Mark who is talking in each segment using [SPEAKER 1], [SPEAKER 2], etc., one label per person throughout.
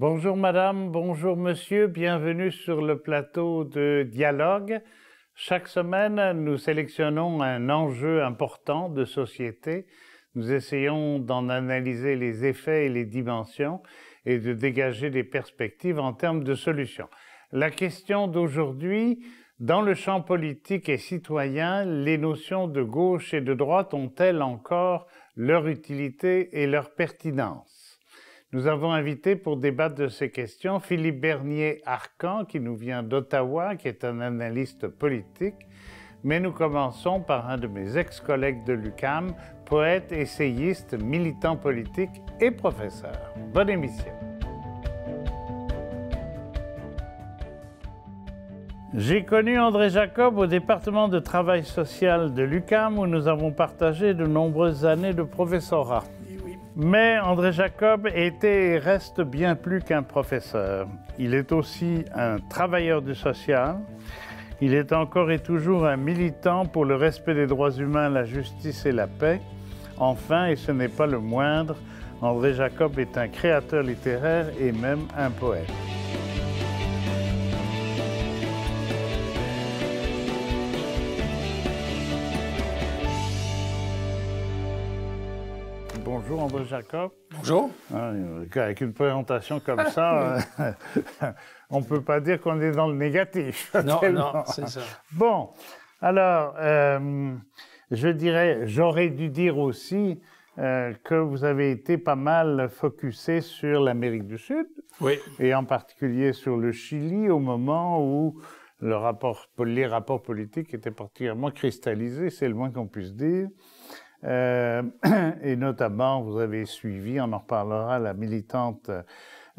[SPEAKER 1] Bonjour madame, bonjour monsieur, bienvenue sur le plateau de Dialogue. Chaque semaine, nous sélectionnons un enjeu important de société. Nous essayons d'en analyser les effets et les dimensions et de dégager des perspectives en termes de solutions. La question d'aujourd'hui, dans le champ politique et citoyen, les notions de gauche et de droite ont-elles encore leur utilité et leur pertinence nous avons invité pour débattre de ces questions Philippe Bernier-Arcan, qui nous vient d'Ottawa, qui est un analyste politique. Mais nous commençons par un de mes ex-collègues de l'UCAM, poète, essayiste, militant politique et professeur. Bonne émission. J'ai connu André Jacob au département de travail social de l'UCAM où nous avons partagé de nombreuses années de professorat. Mais André Jacob était et reste bien plus qu'un professeur. Il est aussi un travailleur du social. Il est encore et toujours un militant pour le respect des droits humains, la justice et la paix. Enfin, et ce n'est pas le moindre, André Jacob est un créateur littéraire et même un poète. Bonjour. Avec une présentation comme ça, euh, on ne peut pas dire qu'on est dans le négatif. Non, non, c'est ça. Bon, alors, euh, je dirais, j'aurais dû dire aussi euh, que vous avez été pas mal focusé sur l'Amérique du Sud. Oui. Et en particulier sur le Chili au moment où le rapport, les rapports politiques étaient particulièrement cristallisés, c'est le moins qu'on puisse dire. Euh, et notamment, vous avez suivi, on en reparlera, la militante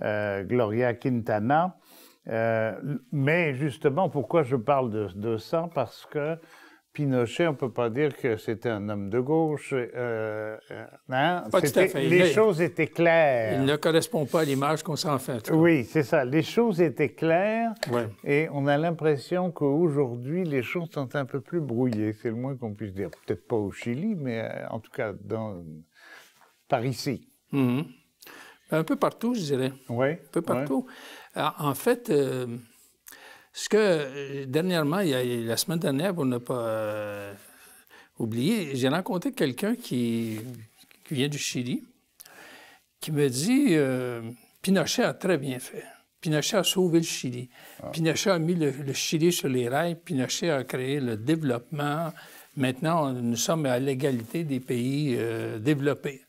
[SPEAKER 1] euh, Gloria Quintana. Euh, mais justement, pourquoi je parle de ça Parce que Pinochet, on ne peut pas dire que c'était un homme de gauche. Euh, euh, hein? Pas tout à fait. Les choses étaient claires. Il ne correspond pas à l'image qu'on s'en fait. Oui, c'est ça. Les choses étaient claires. Et on a l'impression qu'aujourd'hui, les choses sont un peu plus brouillées. C'est le moins qu'on puisse dire. Peut-être pas au Chili, mais euh, en tout cas dans... par ici. Mhm. Un peu partout, je dirais. Oui.
[SPEAKER 2] Un peu partout. Ah, en fait. Ce que, euh, dernièrement, la semaine dernière, pour ne pas euh, oublier, j'ai rencontré quelqu'un qui, vient du Chili, qui me dit euh, Pinochet a très bien fait. Pinochet a sauvé le Chili. Ah. Pinochet a mis le, Chili sur les rails. Pinochet a créé le développement. Maintenant, nous sommes à l'égalité des pays développés.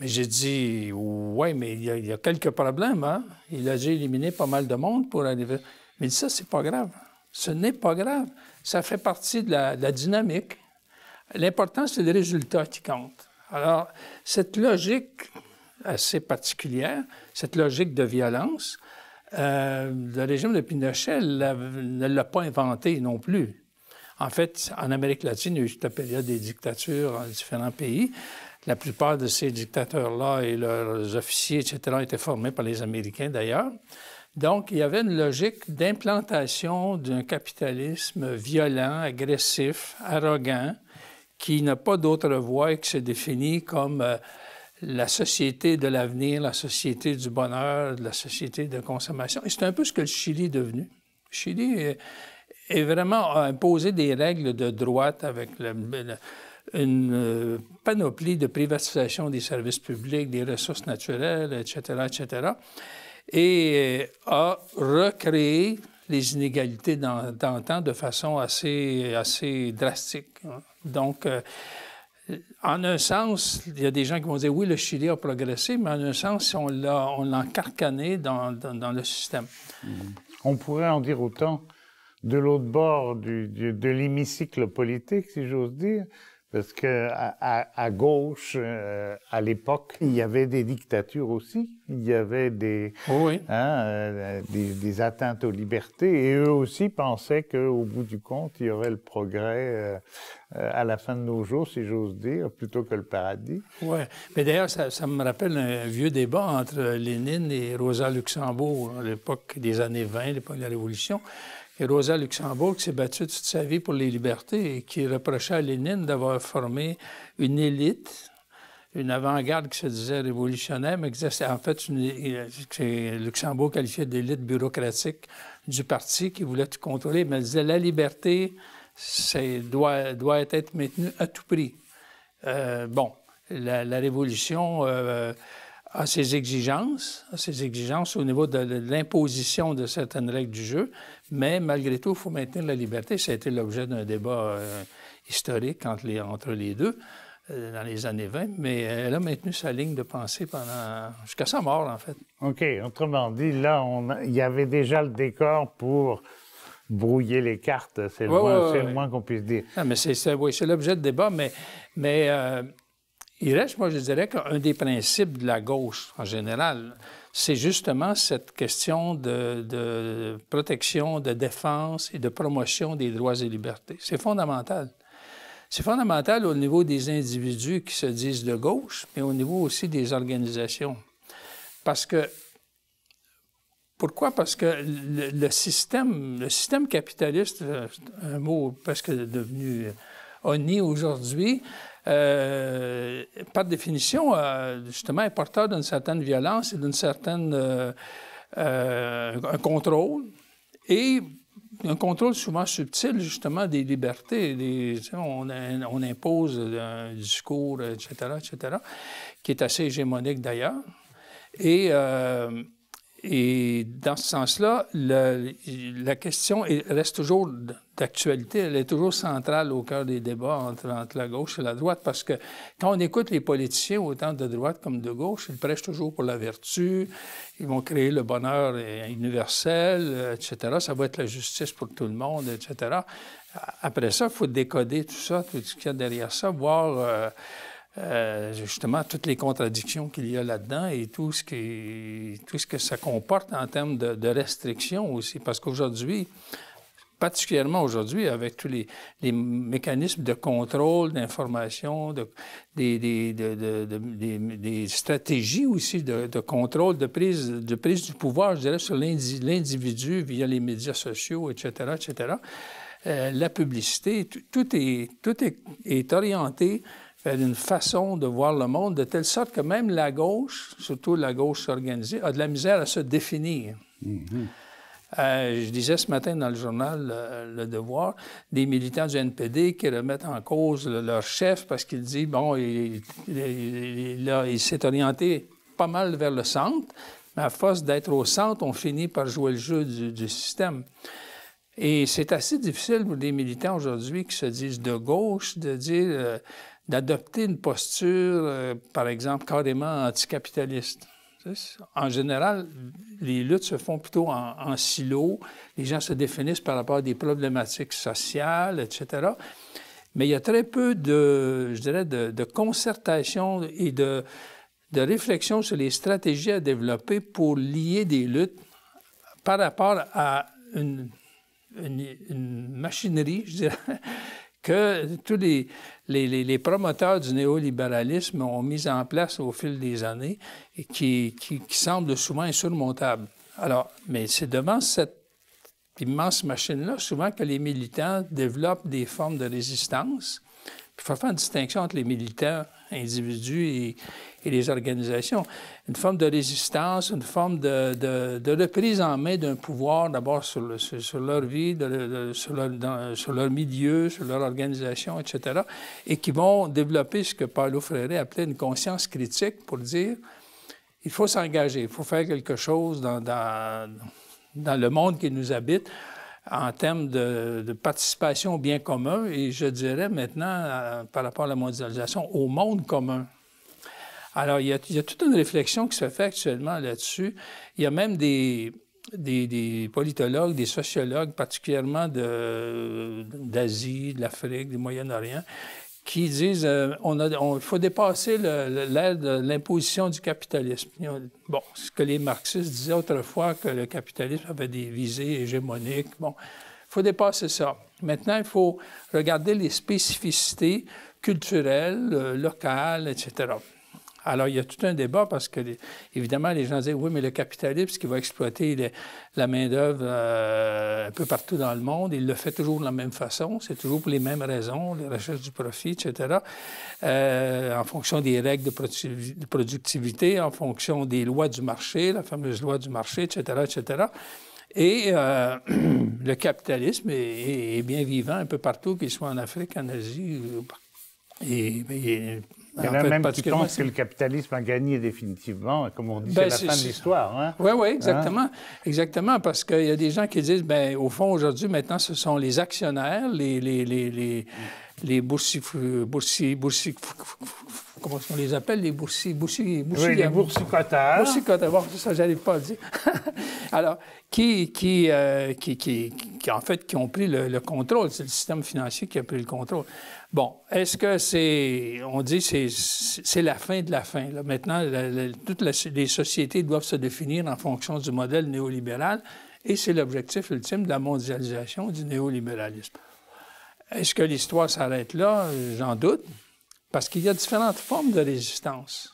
[SPEAKER 2] Mais j'ai dit, ouais, mais il y, a, quelques problèmes, hein? Il a déjà éliminé pas mal de monde pour arriver. » Mais ça, c'est pas grave. Ce n'est pas grave. Ça fait partie de la, dynamique. L'important, c'est le résultat qui compte. Alors, cette logique assez particulière, cette logique de violence, euh, le régime de Pinochet ne l'a pas inventé non plus. En fait, en Amérique latine, il y a eu toute période des dictatures dans différents pays. La plupart de ces dictateurs-là et leurs officiers, etc., étaient formés par les Américains d'ailleurs. Donc, il y avait une logique d'implantation d'un capitalisme violent, agressif, arrogant, qui n'a pas d'autre voie et qui se définit comme euh, la société de l'avenir, la société du bonheur, la société de consommation. Et c'est un peu ce que le Chili est devenu. Le Chili est, vraiment imposé des règles de droite avec le une euh, panoplie de privatisation des services publics, des ressources naturelles, etc., etc., et euh, a recréé les inégalités dans, temps de façon assez, assez drastique. Hein. Donc, euh, en un sens, il y a des gens qui vont dire oui, le Chili a progressé, mais en un sens, on l'a, encarcané dans, dans, le système.
[SPEAKER 1] Mm-hmm. On pourrait en dire autant de l'autre bord de l'hémicycle politique, si j'ose dire, parce que à, gauche, euh, à l'époque, il y avait des dictatures aussi. Il y avait oh hein, euh, des, des, atteintes aux libertés. Et eux aussi pensaient qu'au bout du compte, il y aurait le progrès euh, à la fin de nos jours, si j'ose dire, plutôt que le paradis.
[SPEAKER 2] Oui. Mais d'ailleurs, ça, ça, me rappelle un vieux débat entre Lénine et Rosa Luxembourg, à l'époque des années 20, l'époque de la Révolution. Et Rosa Luxembourg s'est battue toute sa vie pour les libertés et qui reprochait à Lénine d'avoir formé une élite, une avant-garde qui se disait révolutionnaire, mais qui en fait une, Luxembourg qualifiait d'élite bureaucratique du parti qui voulait tout contrôler. Mais elle disait la liberté doit, doit être maintenue à tout prix. Euh, bon, la, révolution. Euh, à ses exigences, à ses exigences au niveau de l'imposition de certaines règles du jeu, mais malgré tout, il faut maintenir la liberté. Ça a été l'objet d'un débat euh, historique entre les, deux euh, dans les années 20, mais euh, elle a maintenu sa ligne de pensée pendant jusqu'à sa mort, en fait.
[SPEAKER 1] OK. Autrement dit, là, on il y avait déjà le décor pour brouiller les cartes, c'est le, moins, qu'on puisse dire.
[SPEAKER 2] Ah, oui, mais c'est,
[SPEAKER 1] l'objet de débat, mais, mais
[SPEAKER 2] il reste, moi, je dirais qu'un des principes de la gauche en général, c'est justement cette question de, protection, de défense et de promotion des droits et libertés. C'est fondamental. C'est fondamental au niveau des individus qui se disent de gauche, mais au niveau aussi des organisations. Parce que pourquoi? Parce que le, système, le système capitaliste, euh, un mot presque devenu honni euh, aujourd'hui, euh, par définition, euh, justement, est porteur d'une certaine violence et d'une certaine. Euh, un contrôle. Et un contrôle souvent subtil, justement, des libertés. on, impose un discours, etc., etc., qui est assez hégémonique d'ailleurs. Et, et dans ce sens-là, la question reste toujours d'actualité, elle est toujours centrale au cœur des débats entre, entre, la gauche et la droite, parce que quand on écoute les politiciens, autant de droite comme de gauche, ils prêchent toujours pour la vertu, ils vont créer le bonheur euh, universel, euh, etc. Ça va être la justice pour tout le monde, etc. Après ça, il faut décoder tout ça, tout ce qu'il y a derrière ça, voir... Euh, justement toutes les contradictions qu'il y a là-dedans et tout ce, qui, tout ce que ça comporte en termes de, de restrictions aussi. Parce qu'aujourd'hui, particulièrement aujourd'hui avec tous les, mécanismes de contrôle d'information, de, des, stratégies aussi de, contrôle, de prise, de prise du pouvoir, je dirais, sur l'individu via les médias sociaux, etc., etc. Euh, la publicité, tout est, tout est, est orienté vers une façon de voir le monde de telle sorte que même la gauche, surtout la gauche organisée, a de la misère à se définir. Mm-hmm. Euh, je disais ce matin dans le journal euh, Le, Devoir, des militants du NPD qui remettent en cause leur chef parce qu'il dit, bon, il, s'est orienté pas mal vers le centre, mais à force d'être au centre, on finit par jouer le jeu du, système. Et c'est assez difficile pour des militants aujourd'hui qui se disent de gauche de dire euh, d'adopter une posture, par exemple, carrément anticapitaliste. En général, les luttes se font plutôt en, silo. Les gens se définissent par rapport à des problématiques sociales, etc. Mais il y a très peu de, dirais, de, concertation et de, réflexion sur les stratégies à développer pour lier des luttes par rapport à une, une machinerie, je dirais, que tous les, les, promoteurs du néolibéralisme ont mis en place au fil des années et qui, qui, qui semblent souvent insurmontables. Alors, mais c'est devant cette immense machine-là, souvent que les militants développent des formes de résistance il faut faire une distinction entre les militants individus et, les organisations. Une forme de résistance, une forme de, de, reprise en main d'un pouvoir, d'abord sur, sur, leur vie, sur, leur, milieu, sur leur organisation, etc., et qui vont développer ce que Paulo Freire appelait une conscience critique pour dire il faut s'engager, il faut faire quelque chose dans, dans le monde qui nous habite en termes de, participation au bien commun et je dirais maintenant, euh, par rapport à la mondialisation, au monde commun. Alors, il y a, toute une réflexion qui se fait actuellement là-dessus. Il y a même des, des, politologues, des sociologues, particulièrement d'Asie, de l'Afrique, du Moyen-Orient, qui disent qu'il euh, on a, faut dépasser l'aide de l'imposition du capitalisme. Bon, ce que les marxistes disaient autrefois, que le capitalisme avait des visées hégémoniques. Bon, il faut dépasser ça. Maintenant, il faut regarder les spécificités culturelles, euh, locales, etc. Alors, il y a tout un débat parce que, évidemment, les gens disent oui, mais le capitalisme qui va exploiter la main-d'œuvre euh, un peu partout dans le monde, il le fait toujours de la même façon, c'est toujours pour les mêmes raisons, la recherche du profit, etc., euh, en fonction des règles de, productivité, en fonction des lois du marché, la fameuse loi du marché, etc., etc. Et euh, le capitalisme est, bien vivant un peu partout, qu'il soit en Afrique, en Asie, et, et il y a même qui pensent que le
[SPEAKER 1] capitalisme a gagné définitivement, comme on dit, ben, c'est la fin de
[SPEAKER 2] l'histoire. Hein? Oui, oui, hein? exactement. Exactement, parce qu'il y a des gens qui disent, ben, au fond, aujourd'hui, maintenant, ce sont les actionnaires, les, les, les, les, les boursiers, boursiers, comment on les appelle, les boursiers. boursiers, boursiers oui, les boursicoteurs. ça, j'allais pas le dire. Alors, qui, euh, qui, qui, qui, en fait, qui ont pris le, contrôle. C'est le système financier qui a pris le contrôle. Bon, est-ce que c'est, on dit, c'est, c'est la fin de la fin. Là. Maintenant, toutes les sociétés doivent se définir en fonction du modèle néolibéral et c'est l'objectif ultime de la mondialisation du néolibéralisme. Est-ce que l'histoire s'arrête là? J'en doute. Parce qu'il y a différentes formes de résistance.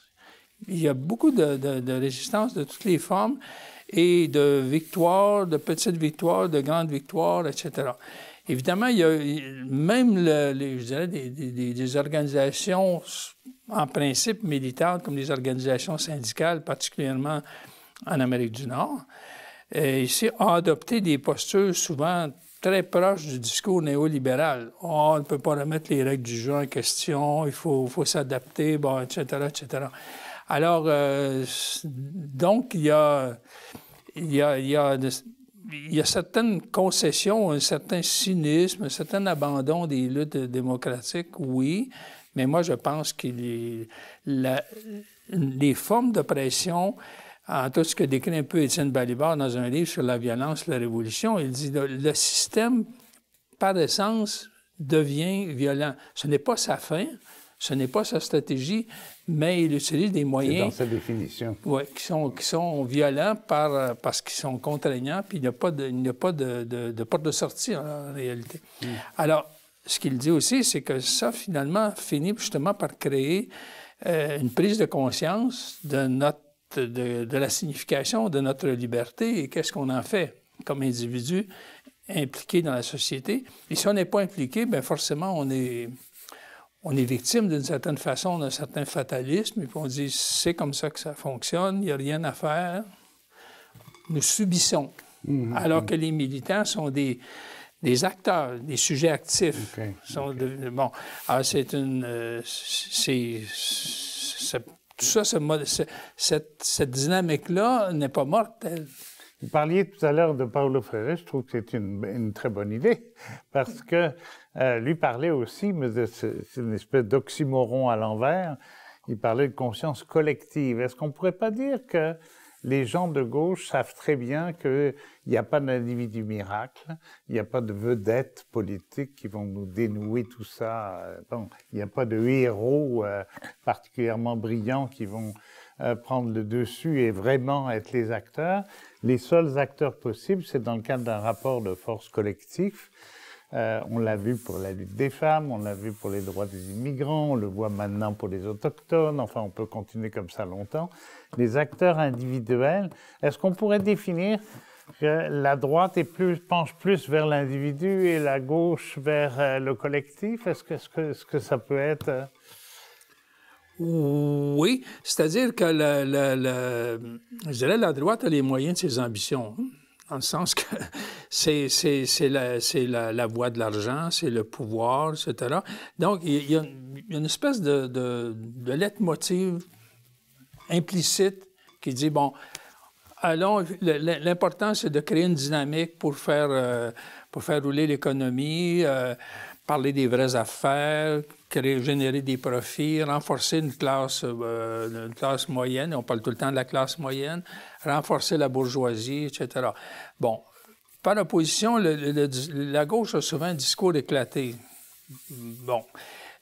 [SPEAKER 2] Il y a beaucoup de, résistance de toutes les formes et de victoires, de petites victoires, de grandes victoires, etc. Évidemment, il y a même les, des, organisations en principe militantes, comme les organisations syndicales, particulièrement en Amérique du Nord, et ici, ont adopté des postures souvent très proche du discours néolibéral. on ne peut pas remettre les règles du jeu en question, il faut, faut s'adapter, etc., Alors, euh, donc, il y a, il y a, il y a, certaines concessions, un certain cynisme, un certain abandon des luttes démocratiques, oui, mais moi, je pense que les, formes de pression en tout ce que décrit un peu Étienne Balibar dans un livre sur la violence, la révolution. Il dit le système, par essence, devient violent. Ce n'est pas sa fin, ce n'est pas sa stratégie, mais il utilise des moyens. dans sa
[SPEAKER 1] définition.
[SPEAKER 2] qui sont, qui sont violents par, euh, parce qu'ils sont contraignants, puis il n'y a pas, de, pas de, porte de sortie en, réalité. Hmm. Alors, ce qu'il dit aussi, c'est que ça, finalement, finit justement par créer euh, une prise de conscience de notre de, la signification de notre liberté et qu'est-ce qu'on en fait comme individu impliqué dans la société. Et si on n'est pas impliqué, bien forcément, on est, on est victime d'une certaine façon d'un certain fatalisme, et puis on dit c'est comme ça que ça fonctionne, il n'y a rien à faire. Nous subissons.
[SPEAKER 1] Mhm, Alors mhm. que les
[SPEAKER 2] militants sont des, des acteurs, des sujets actifs. Sont ah, c'est une. Euh, c'est
[SPEAKER 1] tout ça, ce, cette, dynamique-là n'est pas morte. Vous parliez tout à l'heure de Paulo Freire, je trouve que c'est une, très bonne idée, parce que euh, lui parlait aussi, mais c'est une espèce d'oxymoron à l'envers, il parlait de conscience collective. Est-ce qu'on ne pourrait pas dire que les gens de gauche savent très bien qu'il n'y a pas d'individu miracle, il n'y a pas de vedettes politiques qui vont nous dénouer tout ça. Euh, il n'y a pas de héros euh, particulièrement brillants qui vont euh, prendre le dessus et vraiment être les acteurs. Les seuls acteurs possibles, c'est dans le cadre d'un rapport de force collectif. on l'a vu pour la lutte des femmes, on l'a vu pour les droits des immigrants, on le voit maintenant pour les autochtones, enfin on peut continuer comme ça longtemps des acteurs individuels. Est-ce qu'on pourrait définir que la droite est plus, penche plus vers l'individu et la gauche vers euh, le collectif? Est-ce que, que, ça peut être... Euh, oui, c'est-à-dire que la, la, droite a
[SPEAKER 2] les moyens de ses ambitions, en hein, le sens que c'est, la, la, voie de l'argent, c'est le pouvoir, etc. Donc, il y, a, une espèce de, de, de implicite qui dit, bon, allons, l'important, c'est de créer une dynamique pour faire, euh, pour faire rouler l'économie, euh, parler des vraies affaires, créer, générer des profits, renforcer une classe, euh, classe moyenne, on parle tout le temps de la classe moyenne, renforcer la bourgeoisie, etc. Bon, par opposition, la gauche a souvent un discours éclaté. Bon.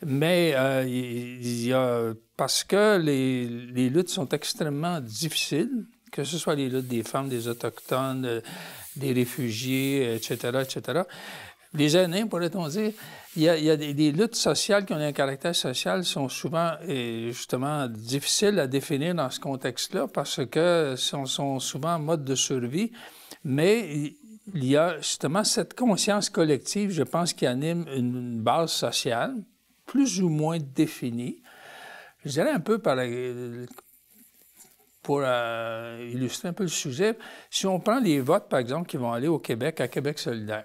[SPEAKER 2] Mais il y a parce que les, luttes sont extrêmement difficiles, que ce soit les luttes des femmes, des autochtones, euh, des réfugiés, etc., euh, etc. Les aînés, pourrait-on dire, il y a, des, luttes sociales qui ont un caractère social sont souvent euh, justement difficiles à définir dans ce contexte-là parce que sont, sont souvent en mode de survie, mais il y a justement cette conscience collective, je pense, qui anime une base sociale plus ou moins définie je dirais un peu pour euh, illustrer un peu le sujet, si on prend les votes, par exemple, qui vont aller au Québec, à Québec solidaire,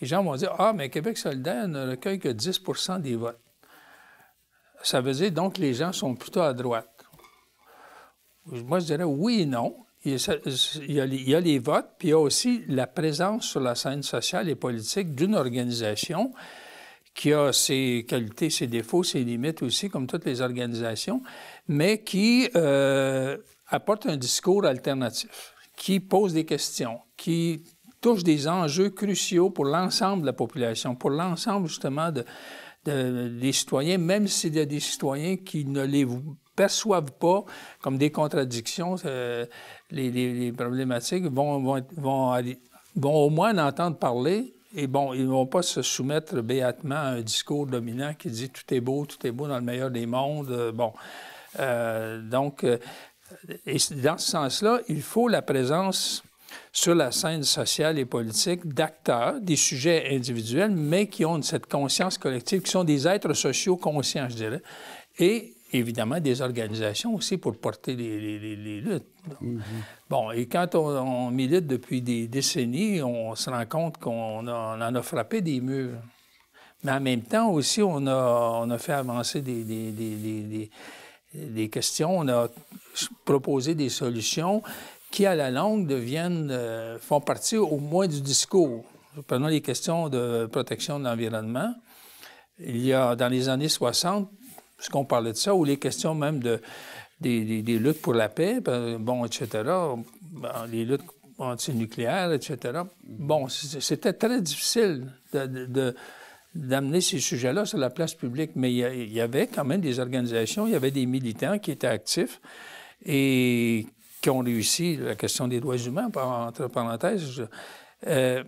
[SPEAKER 2] les gens vont dire Ah, mais Québec solidaire ne recueille que 10 des votes. Ça veut dire donc que les gens sont plutôt à droite. Moi, je dirais oui et non. Il y, il y, a, les votes, puis il y a aussi la présence sur la scène sociale et politique d'une organisation qui a ses qualités, ses défauts, ses limites aussi, comme toutes les organisations, mais qui euh, apporte un discours alternatif, qui pose des questions, qui touche des enjeux cruciaux pour l'ensemble de la population, pour l'ensemble justement de, des citoyens, même s'il y a des citoyens qui ne les perçoivent pas comme des contradictions, euh, les, problématiques vont, vont, vont, vont au moins en entendre parler et bon, ils ne vont pas se soumettre béatement à un discours dominant qui dit tout est beau, tout est beau dans le meilleur des mondes. Euh, bon. Euh, donc, euh, dans ce sens-là, il faut la présence sur la scène sociale et politique d'acteurs, des sujets individuels, mais qui ont cette conscience collective, qui sont des êtres sociaux conscients, je dirais, et évidemment des organisations aussi pour porter les, luttes. Mm-hmm. Bon, et quand on, milite depuis des décennies, on se rend compte qu'on en a frappé des murs. Mais en même temps aussi, on a, fait avancer des, questions, on a proposé des solutions qui, à la longue, deviennent, euh, font partie au moins du discours. Prenons les questions de protection de l'environnement. Il y a, dans les années 60, qu'on parlait de ça, ou les questions même de, des, luttes pour la paix, ben, bon, etc., ben, les luttes antinucléaires, etc. Bon, c'était très difficile de, d'amener ces sujets-là sur la place publique, mais il y avait quand même des organisations, il y avait des militants qui étaient actifs et qui ont réussi la question des droits humains, entre parenthèses. Euh,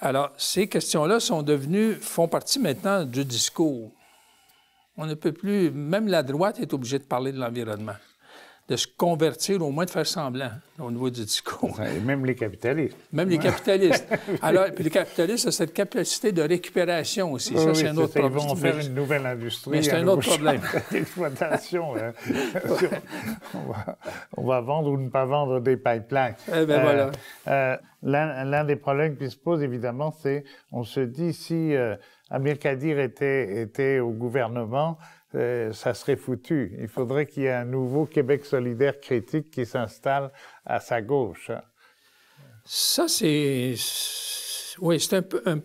[SPEAKER 2] alors, ces questions-là sont devenues, font partie maintenant du discours. On ne peut plus, même la droite est obligée de parler de l'environnement, de se convertir, au moins de faire semblant au niveau du
[SPEAKER 1] discours. Et même les capitalistes. Même les capitalistes. Alors,
[SPEAKER 2] puis les capitalistes ont cette capacité de récupération
[SPEAKER 1] aussi. ça, c'est un autre problème. Ils vont faire une nouvelle industrie. Mais c'est un, autre problème. D'exploitation. Hein. on, va, vendre ou ne pas vendre des pipelines. Eh bien, voilà. Euh, euh, l'un des problèmes qui se pose, évidemment, c'est on se dit si. Euh, Amir Kadir était, au gouvernement, euh, ça serait foutu. Il faudrait qu'il y ait un nouveau Québec solidaire critique qui s'installe à sa gauche. Ça, c'est... Oui, c'est un peu...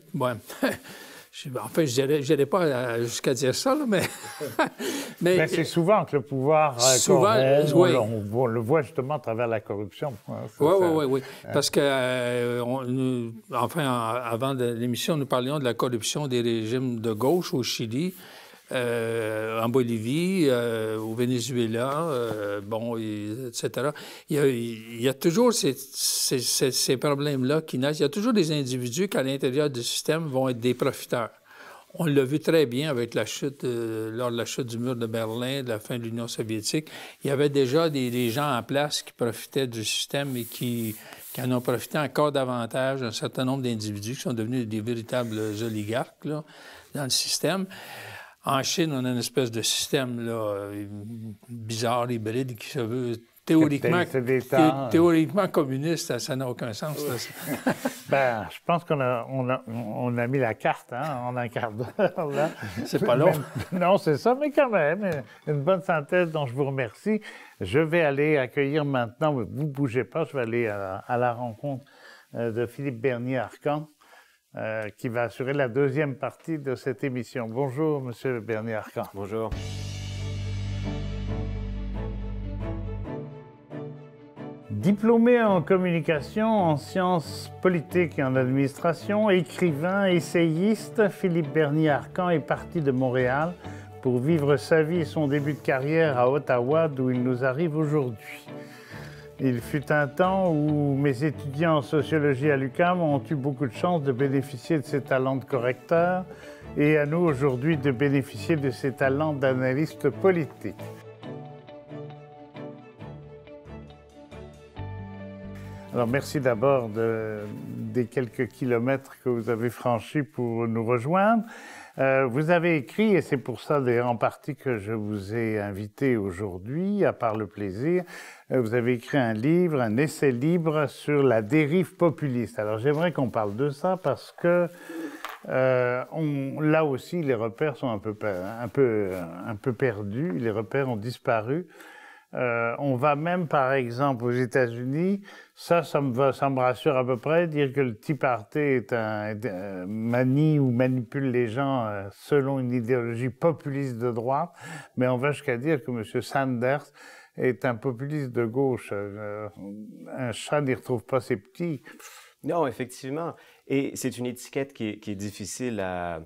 [SPEAKER 2] Je, enfin, je n'irai pas euh, jusqu'à dire ça, mais... mais, ben, c'est
[SPEAKER 1] souvent que le pouvoir euh, souvent, euh, on, le voit justement à travers la corruption. Oui,
[SPEAKER 2] oui, oui, oui, Parce que, enfin, avant l'émission, nous parlions de la corruption des régimes de gauche au Chili. Euh, en Bolivie, euh, au Venezuela, euh, bon, etc. Il y, a, toujours ces, problèmes-là qui naissent. Il y a toujours des individus qui, à l'intérieur du système, vont être des profiteurs. On l'a vu très bien avec la chute, lors de la chute du mur de Berlin, de la fin de l'Union soviétique. Il y avait déjà des, gens en place qui profitaient du système et qui, en ont profité encore davantage. Un certain nombre d'individus qui sont devenus des véritables oligarques dans le système. En Chine, on a une espèce de système là, bizarre, hybride, qui se veut théoriquement, euh. théoriquement
[SPEAKER 1] communiste. Ça n'a aucun sens. Ben, je pense qu'on a, on a, mis la carte hein, en un quart d'heure. C'est pas long. non, c'est ça, mais quand même, une bonne synthèse dont je vous remercie. Je vais aller accueillir maintenant, vous ne bougez pas, je vais aller à, à la rencontre euh, de Philippe Bernier-Arcan. Euh, qui va assurer la deuxième partie de cette émission. Bonjour, Monsieur Bernier Arcan. Bonjour. Diplômé en communication, en sciences politiques et en administration, écrivain, essayiste, Philippe Bernier-Arcan est parti de Montréal pour vivre sa vie et son début de carrière à Ottawa, d'où il nous arrive aujourd'hui. Il fut un temps où mes étudiants en sociologie à l'UCAM ont eu beaucoup de chance de bénéficier de ces talents de correcteur et à nous aujourd'hui de bénéficier de ces talents d'analyste politique. Alors merci d'abord de, des quelques kilomètres que vous avez franchis pour nous rejoindre. Euh, vous avez écrit, et c'est pour ça en partie que je vous ai invité aujourd'hui, à part le plaisir, euh, vous avez écrit un livre, un essai libre sur la dérive populiste. Alors j'aimerais qu'on parle de ça parce que euh, là aussi les repères sont un peu, un, peu, perdus, les repères ont disparu. Euh, on va même, par exemple, aux États-Unis, ça, ça me, va, rassure à peu près, dire que le Tea Party est un, manie ou manipule les gens selon une idéologie populiste de droite, mais on va jusqu'à dire que M. Sanders est un populiste de gauche. Euh, un chat n'y
[SPEAKER 3] retrouve pas ses petits. Non, effectivement. Et c'est une étiquette qui est, difficile à,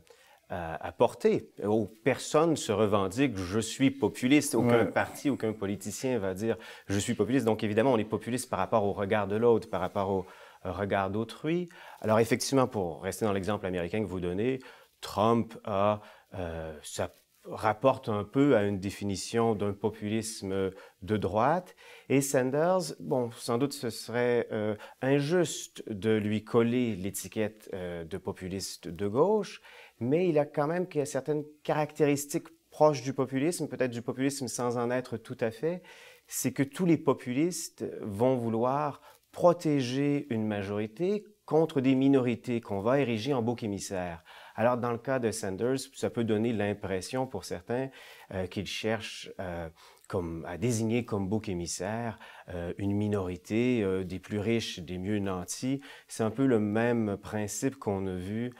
[SPEAKER 3] à, à, porter. Oh, personne se revendique je suis populiste. Aucun parti, aucun politicien va dire je suis populiste. Donc évidemment, on est populiste par rapport au regard de l'autre, par rapport au regard d'autrui. Alors effectivement, pour rester dans l'exemple américain que vous donnez, Trump a euh, sa rapporte un peu à une définition d'un populisme euh, de droite. Et Sanders, bon, sans doute ce serait euh, injuste de lui coller l'étiquette euh, de populiste de gauche, mais il a quand même certaines caractéristiques proches du populisme, peut-être du populisme sans en être tout à fait, c'est que tous les populistes vont vouloir protéger une majorité contre des minorités qu'on va ériger en bouc émissaire. Alors dans le cas de Sanders, ça peut donner l'impression pour certains euh, qu'il cherche euh, comme, à désigner comme bouc émissaire euh, une minorité des plus riches, des mieux nantis. C'est un peu le même principe qu'on a vu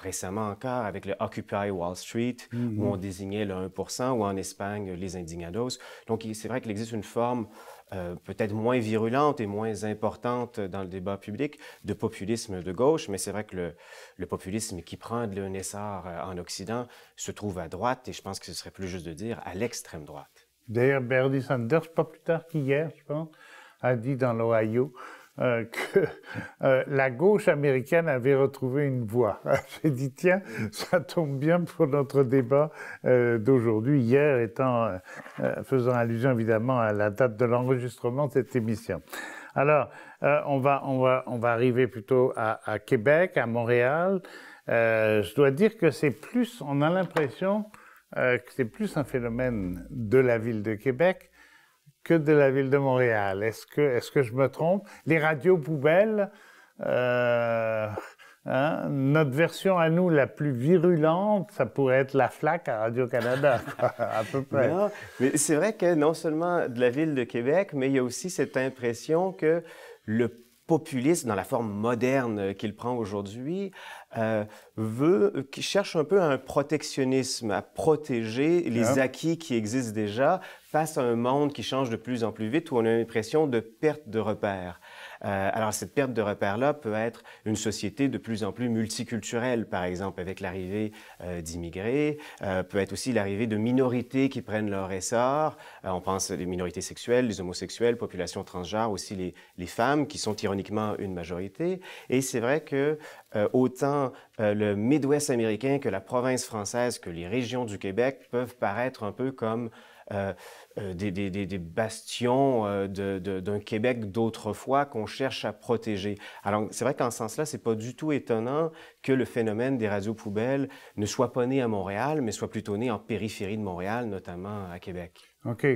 [SPEAKER 3] récemment encore avec le Occupy Wall Street, où mm-hmm. on désignait le 1 ou en Espagne, les indignados. Donc, c'est vrai qu'il existe une forme euh, peut-être moins virulente et moins importante dans le débat public de populisme de gauche, mais c'est vrai que le, populisme qui prend de un essor euh, en Occident se trouve à droite, et je pense que ce serait plus juste de dire à l'extrême droite.
[SPEAKER 1] D'ailleurs, Bernie Sanders, pas plus tard qu'hier, je pense, a dit dans l'Ohio euh, que euh, la gauche américaine avait retrouvé une voix J'ai dit, tiens, ça tombe bien pour notre débat euh, d'aujourd'hui, hier étant, faisant allusion évidemment à la date de l'enregistrement de cette émission. Alors, on, va, on, on va arriver plutôt à Québec, à Montréal. je dois dire que c'est plus, on a l'impression que c'est plus un phénomène de la ville de Québec que de la ville de Montréal. Est-ce que, est que je me trompe Les radios poubelles, euh, hein, notre version à nous la plus virulente, ça pourrait être la flaque à Radio-Canada, à peu près.
[SPEAKER 3] mais c'est vrai que non seulement de la ville de Québec, mais il y a aussi cette impression que le populiste, dans la forme moderne qu'il prend aujourd'hui euh, veut, qui cherche un peu un protectionnisme, à protéger les acquis qui existent déjà face à un monde qui change de plus en plus vite où on a l'impression de perte de repères. Euh, alors cette perte de repères-là peut être une société de plus en plus multiculturelle, par exemple, avec l'arrivée euh, d'immigrés, euh, peut être aussi l'arrivée de minorités qui prennent leur essor. on pense les minorités sexuelles, les homosexuels, populations transgenres, aussi les, femmes, qui sont ironiquement une majorité. Et c'est vrai que autant le Midwest américain que la province française, que les régions du Québec peuvent paraître un peu comme euh, des, bastions euh, d'un Québec d'autrefois qu'on cherche à protéger. Alors, c'est vrai qu'en ce sens-là, c'est pas du tout étonnant que le phénomène des radios poubelles ne soit pas né à Montréal, mais soit plutôt né en périphérie de Montréal, notamment à Québec.
[SPEAKER 1] OK.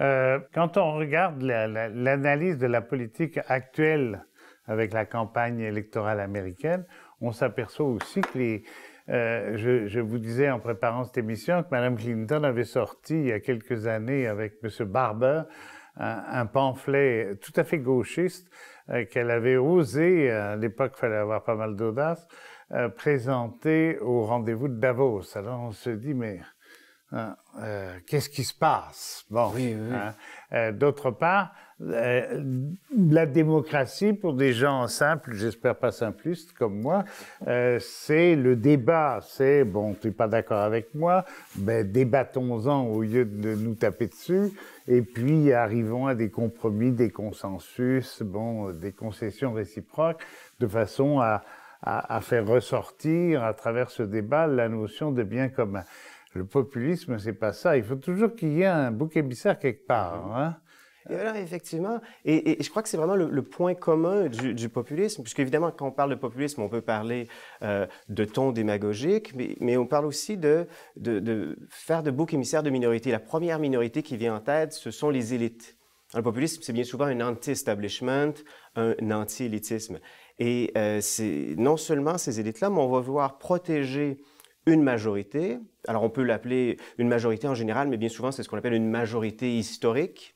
[SPEAKER 1] Euh, quand on regarde l'analyse de la politique actuelle avec la campagne électorale américaine, on s'aperçoit aussi que les, euh, je, vous disais en préparant cette émission que Mme Clinton avait sorti il y a quelques années avec M. Barber un, pamphlet tout à fait gauchiste euh, qu'elle avait osé, euh, à l'époque il fallait avoir pas mal d'audace, présenter au rendez-vous de Davos. Alors on se dit, mais hein, qu'est-ce qui se passe Bon. Hein. D'autre part, euh, la démocratie, pour des gens simples, j'espère pas simplistes comme moi, euh, c'est le débat. C'est, bon, tu n'es pas d'accord avec moi, ben débattons-en au lieu de nous taper dessus. Et puis, arrivons à des compromis, des consensus, bon, des concessions réciproques, de façon à, à, faire ressortir, à travers ce débat, la notion de bien commun. Le populisme, c'est pas ça. Il faut toujours qu'il y ait un
[SPEAKER 3] bouc émissaire quelque part. Mhm. Hein. Et effectivement, et, je crois que c'est vraiment le, point commun du, populisme, puisque évidemment, quand on parle de populisme, on peut parler euh, de ton démagogique, mais, on parle aussi de, faire de boucs émissaires de minorités. La première minorité qui vient en tête, ce sont les élites. le populisme, c'est bien souvent un anti-establishment, un anti-élitisme. Et euh, c'est non seulement ces élites-là, mais on va vouloir protéger une majorité. Alors, on peut l'appeler une majorité en général, mais bien souvent, c'est ce qu'on appelle une majorité historique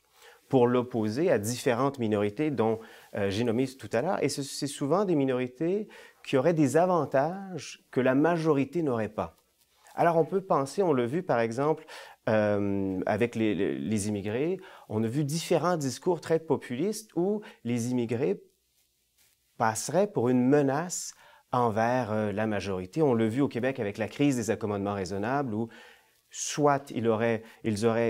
[SPEAKER 3] pour l'opposer à différentes minorités dont euh, j'ai nommé tout à l'heure. Et c'est souvent des minorités qui auraient des avantages que la majorité n'aurait pas. Alors on peut penser, on l'a vu par exemple euh, avec les, immigrés, on a vu différents discours très populistes où les immigrés passeraient pour une menace envers euh, la majorité. On l'a vu au Québec avec la crise des accommodements raisonnables où soit ils auraient,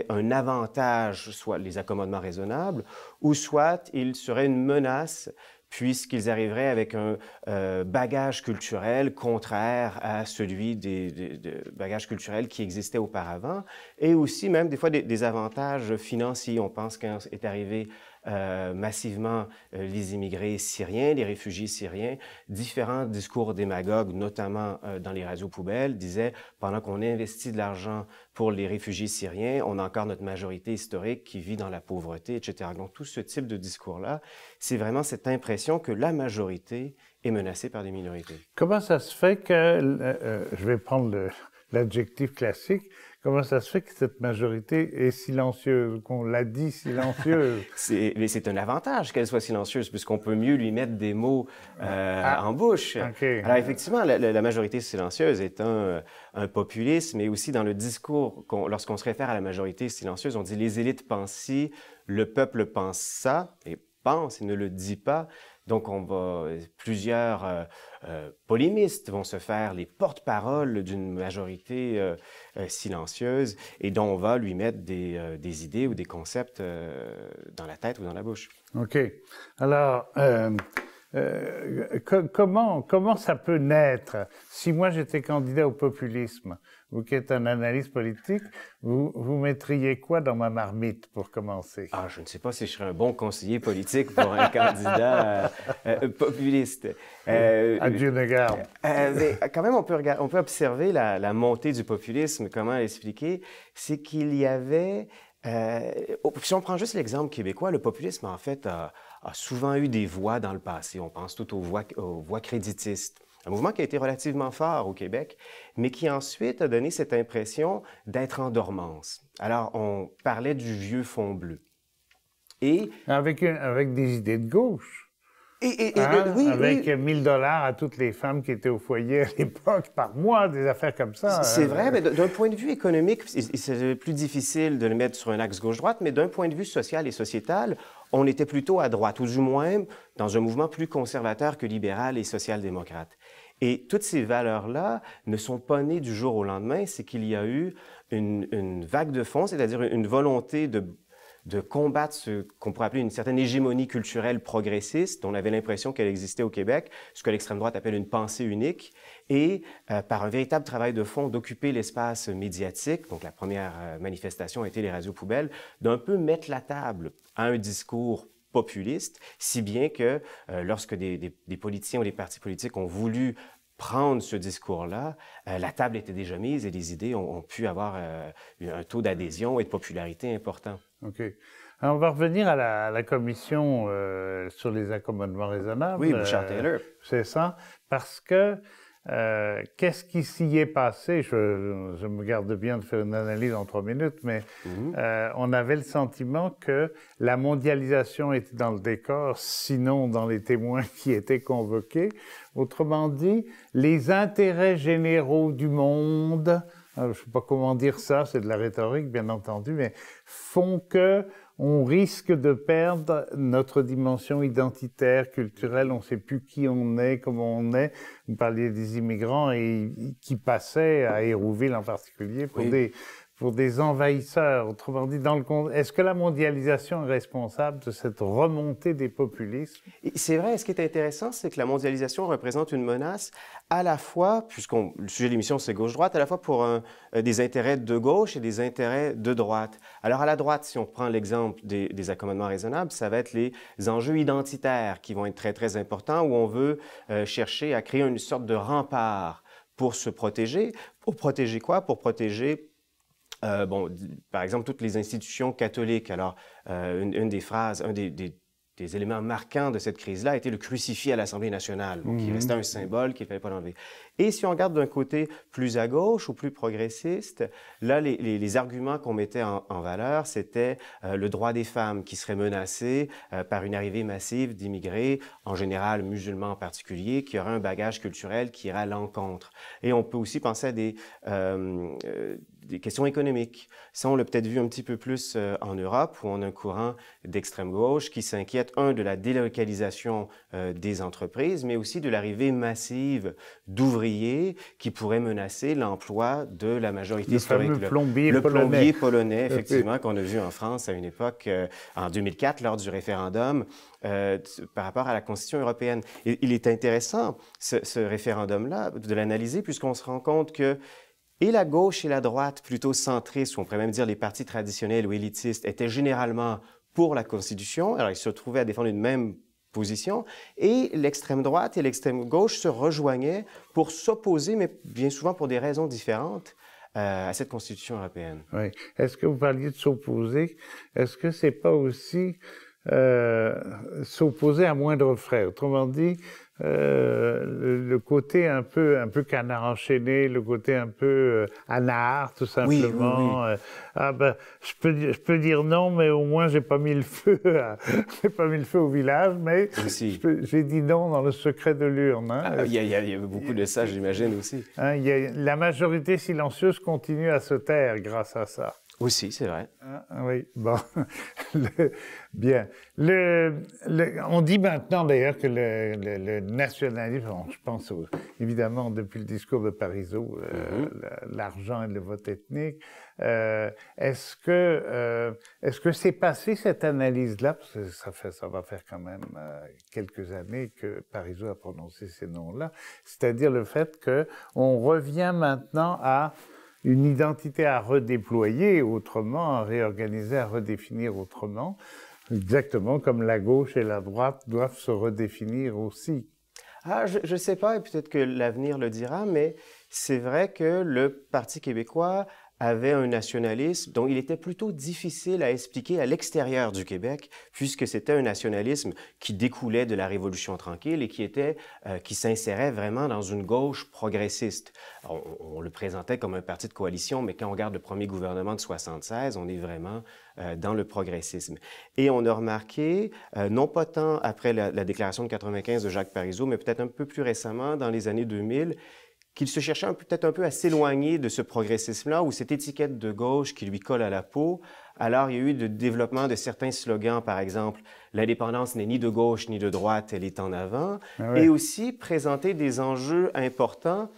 [SPEAKER 3] un avantage, soit les accommodements raisonnables, ou soit ils seraient une menace puisqu'ils arriveraient avec un euh, bagage culturel contraire à celui des, bagages culturels qui existaient auparavant, et aussi même des fois des, avantages financiers. On pense est arrivé euh, massivement euh, les immigrés syriens, les réfugiés syriens. Différents discours démagogues, notamment euh, dans les radios poubelles, disaient pendant qu'on investit de l'argent pour les réfugiés syriens, on a encore notre majorité historique qui vit dans la pauvreté, etc. Donc tout ce type de discours-là, c'est vraiment cette impression que la majorité est menacée par des minorités.
[SPEAKER 1] Comment ça se fait que, je vais prendre l'adjectif classique, Comment ça se fait que cette majorité est
[SPEAKER 3] silencieuse, qu'on l'a dit silencieuse c'est un avantage qu'elle soit silencieuse, puisqu'on peut mieux lui mettre des mots euh, ah. en bouche. Ah, Alors effectivement, la, majorité silencieuse est un, populisme, mais aussi dans le discours, lorsqu'on se réfère à la majorité silencieuse, on dit les élites pensent ci, le peuple pense ça, et pense et ne le dit pas. Donc, va, plusieurs euh, euh, polémistes vont se faire les porte-paroles d'une majorité euh, silencieuse et dont on va lui mettre des, idées ou des concepts dans la tête ou dans la bouche. OK. Alors,
[SPEAKER 1] comment ça peut naître si moi j'étais candidat au populisme? vous qui êtes un analyste politique, vous, vous mettriez quoi dans ma
[SPEAKER 3] marmite pour commencer? Ah, je ne sais pas si je serais un bon conseiller politique pour un candidat euh, euh, populiste. Euh, à euh, mais quand même, on peut, on peut observer la, montée du populisme, comment expliquer C'est qu'il y avait. si on prend juste l'exemple québécois, le populisme, en fait, a, souvent eu des voix dans le passé. On pense tout au voix, aux voix créditistes. Un mouvement qui a été relativement fort au Québec, mais qui ensuite a donné cette impression d'être en dormance. Alors, on parlait du vieux fond bleu. Et... Avec, avec des idées de gauche.
[SPEAKER 1] Et, et, hein? avec 1000 dollars à toutes les femmes qui étaient au foyer à l'époque par mois, des affaires comme ça. C'est hein? vrai, mais
[SPEAKER 3] d'un point de vue économique, c'est plus difficile de le mettre sur un axe gauche-droite, mais d'un point de vue social et sociétal, on était plutôt à droite, ou du moins dans un mouvement plus conservateur que libéral et social-démocrate. Et toutes ces valeurs-là ne sont pas nées du jour au lendemain, c'est qu'il y a eu une, vague de fond, c'est-à-dire une volonté de, combattre ce qu'on pourrait appeler une certaine hégémonie culturelle progressiste. On avait l'impression qu'elle existait au Québec, ce que l'extrême droite appelle une pensée unique, et euh, par un véritable travail de fond d'occuper l'espace médiatique, donc la première euh, manifestation a été les radios poubelles, d'un peu mettre la table à un discours populiste, si bien que euh, lorsque des, politiciens ou des partis politiques ont voulu prendre ce discours-là, euh, la table était déjà mise et les idées ont, pu avoir euh, un taux d'adhésion et de popularité important. OK. Alors, on va revenir à la, commission sur les accommodements
[SPEAKER 1] raisonnables. Oui, Bouchard Taylor. C'est ça, parce que euh, qu'est-ce qui s'y est passé je, me garde bien de faire une analyse en trois minutes, mais mhm. euh, on avait le sentiment que la mondialisation était dans le décor, sinon dans les témoins qui étaient convoqués. Autrement dit, les intérêts généraux du monde, euh, je ne sais pas comment dire ça, c'est de la rhétorique bien entendu, mais font que on risque de perdre notre dimension identitaire, culturelle, on ne sait plus qui on est, comment on est. Vous parliez des immigrants et, qui passaient à Hérouville en particulier pour des pour des envahisseurs. Autrement dit, dans le est-ce que la mondialisation est responsable de cette remontée des populismes C'est
[SPEAKER 3] vrai. Ce qui est intéressant, c'est que la mondialisation représente une menace à la fois, puisque le sujet de l'émission c'est gauche-droite, à la fois pour euh, des intérêts de gauche et des intérêts de droite. Alors à la droite, si on prend l'exemple des, accommodements raisonnables, ça va être les enjeux identitaires qui vont être très très importants, où on veut euh, chercher à créer une sorte de rempart pour se protéger. Pour protéger quoi Pour protéger euh, bon, par exemple, toutes les institutions catholiques. Alors, euh, une, des phrases, un des, des, éléments marquants de cette crise-là a été le crucifix à l'Assemblée nationale, donc il qui mhm. restait un symbole qu'il ne fallait pas enlever. Et si on regarde d'un côté plus à gauche ou plus progressiste, là, les, les, arguments qu'on mettait en, valeur, c'était euh, le droit des femmes qui serait menacé par une arrivée massive d'immigrés, en général musulmans en particulier, qui auraient un bagage culturel qui irait à l'encontre. Et on peut aussi penser à des des questions économiques. Ça, on l'a peut-être vu un petit peu plus euh, en Europe, où on a un courant d'extrême gauche qui s'inquiète, un, de la délocalisation euh, des entreprises, mais aussi de l'arrivée massive d'ouvriers qui pourraient menacer l'emploi de la majorité le historique. Fameux plombier le polonais. plombier polonais, effectivement, qu'on a vu en France à une époque, euh, en 2004, lors du référendum par rapport à la Constitution européenne. il est intéressant, ce, ce référendum-là, de l'analyser, puisqu'on se rend compte que et la gauche et la droite, plutôt centristes, ou on pourrait même dire les partis traditionnels ou élitistes, étaient généralement pour la Constitution. Alors, ils se trouvaient à défendre une même position. Et l'extrême droite et l'extrême gauche se rejoignaient pour s'opposer, mais bien souvent pour des raisons différentes. Euh, à cette Constitution européenne.
[SPEAKER 1] Oui. Est-ce que vous parliez de s'opposer? Est-ce que c'est pas aussi euh, s'opposer à moindre frais. Autrement dit, euh, le, côté un peu un peu canard enchaîné, le côté un peu euh, anard tout simplement. Euh, ah ben je peux je peux dire non, mais au moins j'ai pas mis le feu, j'ai pas mis le feu au village, mais j'ai dit non dans le secret de l'urne. Hein. Ah, il
[SPEAKER 3] y, y, a beaucoup de ça, j'imagine aussi.
[SPEAKER 1] Hein, y a, la majorité silencieuse continue à se taire grâce à ça. Aussi, c'est
[SPEAKER 3] vrai. Ah, ah
[SPEAKER 1] oui, bon. bien. on dit maintenant d'ailleurs que le, nationalisme, je pense évidemment depuis le discours de Parisot, euh, mhm. l'argent et le vote ethnique, euh, est-ce que euh, ce que c'est passé cette analyse-là, parce que ça, fait, va faire quand même quelques années que Parisot a prononcé ces noms-là, c'est-à-dire le fait que on revient maintenant à une identité à redéployer autrement, à réorganiser, à redéfinir autrement, exactement comme la gauche et la droite doivent se redéfinir aussi.
[SPEAKER 3] Ah, je ne sais pas, et peut-être que l'avenir le dira, mais c'est vrai que le Parti québécois avait un nationalisme dont il était plutôt difficile à expliquer à l'extérieur du Québec, puisque c'était un nationalisme qui découlait de la Révolution tranquille et qui était, euh, s'insérait vraiment dans une gauche progressiste. On, le présentait comme un parti de coalition, mais quand on regarde le premier gouvernement de 76, on est vraiment euh, dans le progressisme. Et on a remarqué, euh, non pas tant après la, déclaration de 95 de Jacques Parizeau, mais peut-être un peu plus récemment, dans les années 2000, qu'il se cherchait peut-être un peu à s'éloigner de ce progressisme-là ou cette étiquette de gauche qui lui colle à la peau. Alors, il y a eu le développement de certains slogans, par exemple, l'indépendance n'est ni de gauche ni de droite, elle est en avant, ah et aussi présenter des enjeux importants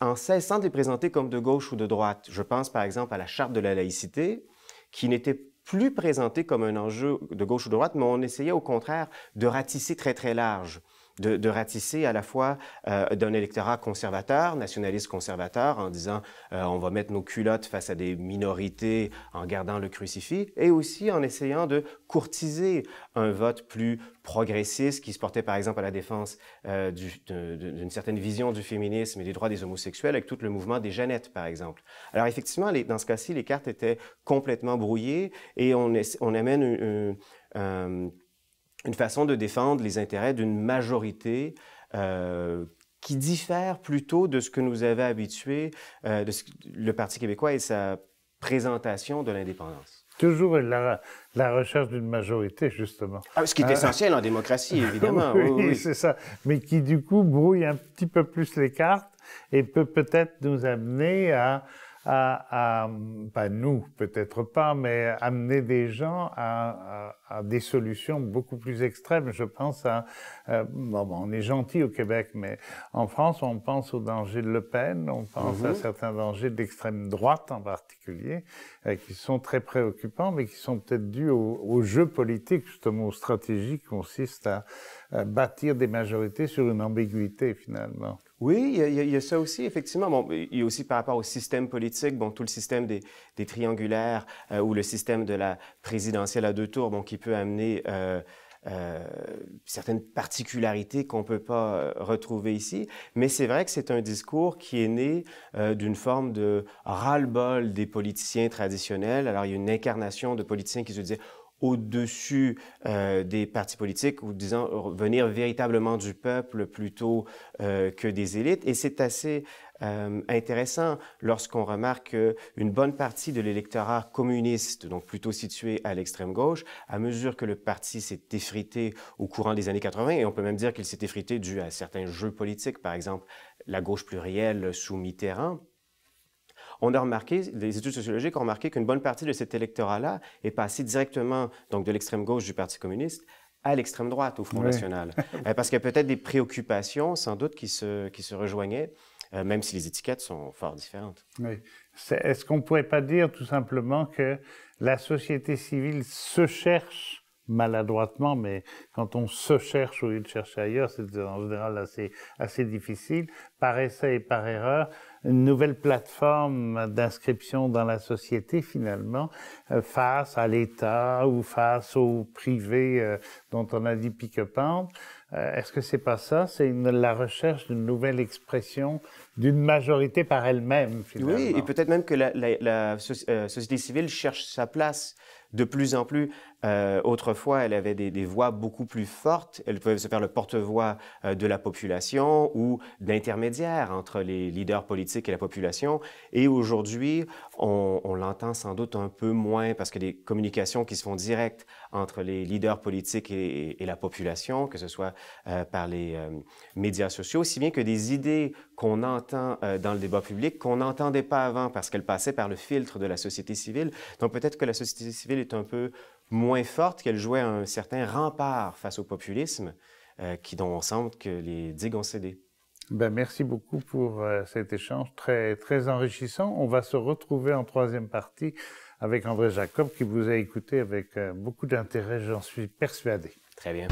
[SPEAKER 3] en cessant de les présenter comme de gauche ou de droite. Je pense, par exemple, à la charte de la laïcité, qui n'était plus présentée comme un enjeu de gauche ou de droite, mais on essayait au contraire de ratisser très, très large de, ratisser à la fois euh, d'un électorat conservateur, nationaliste conservateur, en disant euh, on va mettre nos culottes face à des minorités en gardant le crucifix, et aussi en essayant de courtiser un vote plus progressiste qui se portait par exemple à la défense euh, d'une certaine vision du féminisme et des droits des homosexuels avec tout le mouvement des Jeannettes par exemple. Alors effectivement, dans ce cas-ci, les cartes étaient complètement brouillées et on, amène une façon de défendre les intérêts d'une majorité euh, qui diffère plutôt de ce que nous avait habitué euh, de ce, le Parti québécois et sa présentation de l'indépendance.
[SPEAKER 1] Toujours la, recherche d'une majorité, justement. Ah, ce qui est ah. essentiel en
[SPEAKER 3] démocratie, évidemment. oui, c'est
[SPEAKER 1] ça. Mais qui, du coup, brouille un petit peu plus les cartes et peut peut-être nous amener à, à, à, pas nous, peut-être pas, mais amener des gens à des solutions beaucoup plus extrêmes. Je pense à, euh, bon, on est gentil au Québec, mais en France, on pense au danger de Le Pen, on pense à mhm. certains dangers de l'extrême droite en particulier, euh, qui sont très préoccupants, mais qui sont peut-être dus au, jeu politique, justement, aux stratégies qui consistent à, bâtir des majorités sur une ambiguïté, finalement.
[SPEAKER 3] Oui, il y, a, ça aussi, effectivement. Bon, il y a aussi par rapport au système politique, bon, tout le système des, triangulaires euh, ou le système de la présidentielle à deux tours, bon, qui peut amener euh, euh, certaines particularités qu'on ne peut pas euh, retrouver ici. Mais c'est vrai que c'est un discours qui est né d'une forme de ras-le-bol des politiciens traditionnels. Alors, il y a une incarnation de politiciens qui se disaient au-dessus euh, des partis politiques ou disons euh, venir véritablement du peuple plutôt euh, que des élites. Et c'est assez intéressant lorsqu'on remarque une bonne partie de l'électorat communiste, donc plutôt situé à l'extrême gauche, à mesure que le parti s'est effrité au courant des années 80, et on peut même dire qu'il s'est effrité dû à certains jeux politiques, par exemple la gauche plurielle sous Mitterrand, on a remarqué, les études sociologiques ont remarqué qu'une bonne partie de cet électorat-là est passé directement donc de l'extrême gauche du Parti communiste à l'extrême droite, au Front national. Euh, parce qu'il y a peut-être des préoccupations, sans doute, qui se, qui se rejoignaient, euh, même si les étiquettes sont fort différentes.
[SPEAKER 1] Oui. Est-ce qu'on ne pourrait pas dire tout simplement que la société civile se cherche maladroitement, mais quand on se cherche au lieu de chercher ailleurs, c'est en général assez, assez difficile, par essai et par erreur, une nouvelle plateforme d'inscription dans la société finalement euh, face à l'État ou face au privé euh, dont on a dit pique-pente. Euh, est-ce que c'est pas ça C'est la recherche d'une nouvelle expression d'une majorité par
[SPEAKER 3] elle-même finalement. Oui, et peut-être même que la, société civile cherche sa place de plus en plus. Euh, autrefois, elle avait des, voix beaucoup plus fortes. Elle pouvait se faire le porte-voix euh, de la population ou d'intermédiaire entre les leaders politiques et la population. Et aujourd'hui, on, l'entend sans doute un peu moins parce que les communications qui se font directes entre les leaders politiques et, la population, que ce soit euh, par les médias sociaux, si bien que des idées qu'on entend dans le débat public qu'on n'entendait pas avant parce qu'elles passaient par le filtre de la société civile. Donc peut-être que la société civile est un peu moins forte qu'elle jouait un certain rempart face au populisme, euh, qui dont on semble que les digues ont cédé. Ben, merci beaucoup pour euh, cet échange très,
[SPEAKER 1] très enrichissant. On va se retrouver en troisième partie avec André Jacob qui vous a écouté avec euh, beaucoup d'intérêt, j'en suis persuadé. Très bien.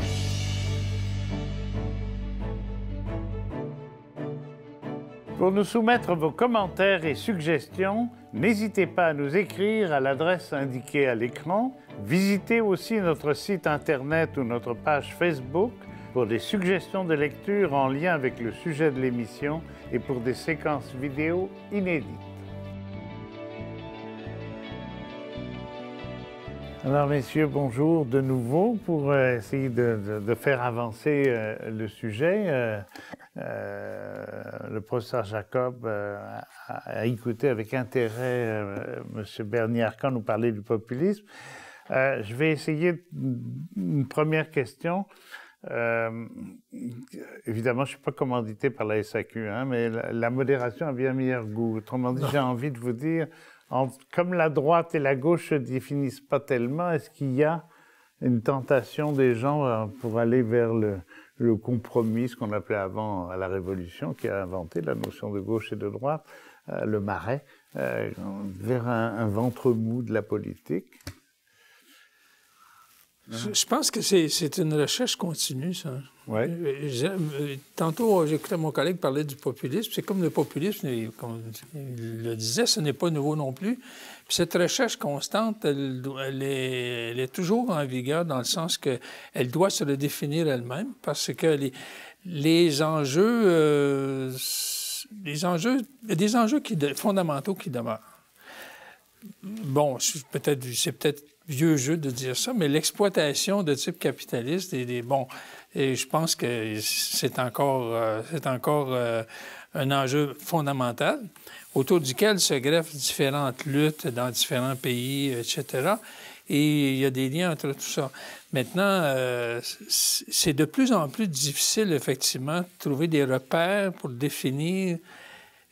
[SPEAKER 1] Pour nous soumettre vos commentaires et suggestions, n'hésitez pas à nous écrire à l'adresse indiquée à l'écran Visitez aussi notre site Internet ou notre page Facebook pour des suggestions de lecture en lien avec le sujet de l'émission et pour des séquences vidéo inédites. Alors, messieurs, bonjour de nouveau pour euh, essayer de, faire avancer euh, le sujet. Euh, le professeur Jacob a, a, écouté avec intérêt M. Bernier-Arcan nous parler du populisme. Euh, je vais essayer une première question. Euh, évidemment, je ne suis pas commandité par la SAQ, hein, mais la, modération a bien meilleur goût. Autrement dit, j'ai envie de vous dire, comme la droite et la gauche se définissent pas tellement, est-ce qu'il y a une tentation des gens euh, pour aller vers le, compromis, ce qu'on appelait avant à la Révolution, qui a inventé la notion de gauche et de droite, le marais, vers un ventre mou de la politique
[SPEAKER 2] Hein? Je, pense que c'est une recherche continue, ça. Ouais. Euh, euh, euh, tantôt, j'écoutais mon collègue parler du populisme. C'est comme le populisme, il le disait, ce n'est pas nouveau non plus. Puis cette recherche constante, elle, est, toujours en vigueur dans le sens qu'elle doit se redéfinir elle-même parce que les, enjeux, les enjeux, des enjeux qui, fondamentaux qui demeurent. Bon, peut-être, c'est peut-être vieux jeu de dire ça, mais l'exploitation de type capitaliste et bon, et je pense que c'est encore, euh, c'est encore euh, un enjeu fondamental autour duquel se greffent différentes luttes dans différents pays, etc. Et il y a des liens entre tout ça. Maintenant, euh, c'est de plus en plus difficile, effectivement, de trouver des repères pour définir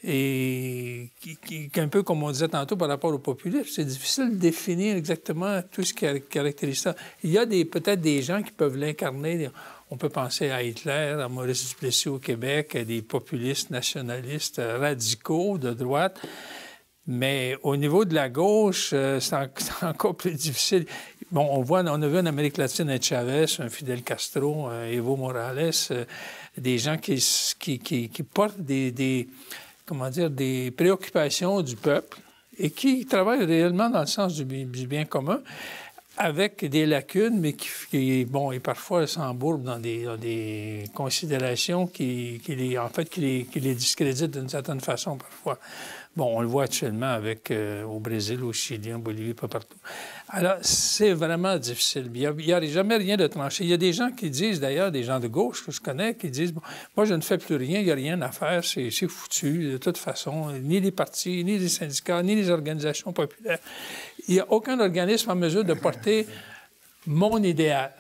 [SPEAKER 2] et qui, un peu comme on disait tantôt par rapport au populisme, c'est difficile de définir exactement tout ce qui caractérise ça. Il y a peut-être des gens qui peuvent l'incarner. On peut penser à Hitler, à Maurice Duplessis au Québec, à des populistes nationalistes radicaux de droite. Mais au niveau de la gauche, euh, c'est encore plus difficile. Bon, on voit, on a vu en Amérique latine un Chavez, un Fidel Castro, un euh, Evo Morales, euh, des gens qui, qui, portent des comment dire, des préoccupations du peuple et qui travaille réellement dans le sens du, bien commun avec des lacunes, mais qui, bon, et parfois s'embourbe dans des, des considérations qui, en fait, qui les, qui les discréditent d'une certaine façon parfois. Bon, on le voit actuellement avec, euh, au Brésil, au Chili, en Bolivie, pas partout. Alors, c'est vraiment difficile. Il n'y a, jamais rien de tranché. Il y a des gens qui disent, d'ailleurs, des gens de gauche que je connais, qui disent, moi, je ne fais plus rien, il n'y a rien à faire, c'est foutu, de toute façon. Ni les partis, ni les syndicats, ni les organisations populaires. Il n'y a aucun organisme en mesure de porter mon idéal.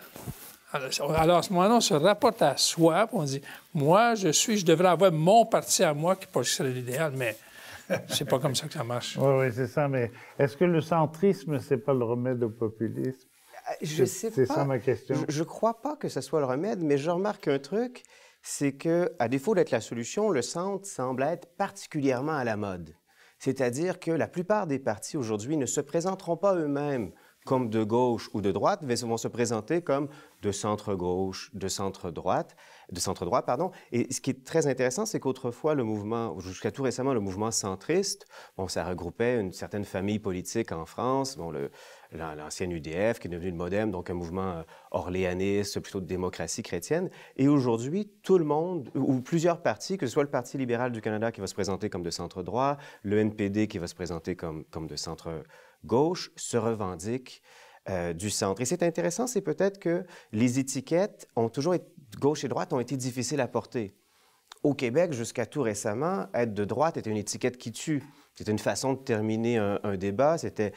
[SPEAKER 2] Alors, à ce moment-là, on se rapporte à soi, on dit, moi, je suis, je devrais avoir mon parti à moi qui serait l'idéal, mais
[SPEAKER 1] c'est pas comme ça que ça marche. Oui, oui, c'est ça. Mais est-ce que le centrisme, c'est pas le remède au populisme?
[SPEAKER 3] Euh, je sais pas. C'est ça ma question. Je, crois pas que ce soit le remède, mais je remarque un truc, c'est que, à défaut d'être la solution, le centre semble être particulièrement à la mode. C'est-à-dire que la plupart des partis aujourd'hui ne se présenteront pas eux-mêmes comme de gauche ou de droite, mais vont se présenter comme de centre-gauche, de centre-droite de centre droit, pardon. Et ce qui est très intéressant, c'est qu'autrefois, le mouvement, jusqu'à tout récemment, le mouvement centriste, bon, ça regroupait une certaine famille politique en France, bon, le, l'ancienne UDF qui est devenue le Modem, donc un mouvement euh, orléaniste, plutôt de démocratie chrétienne. Et aujourd'hui, tout le monde, ou plusieurs partis, que ce soit le Parti libéral du Canada qui va se présenter comme de centre droit, le NPD qui va se présenter comme, comme de centre gauche, se revendiquent euh, du centre. Et c'est intéressant, c'est peut-être que les étiquettes ont toujours été gauche et droite ont été difficiles à porter. Au Québec, jusqu'à tout récemment, être de droite était une étiquette qui tue. C'était une façon de terminer un, débat. C'était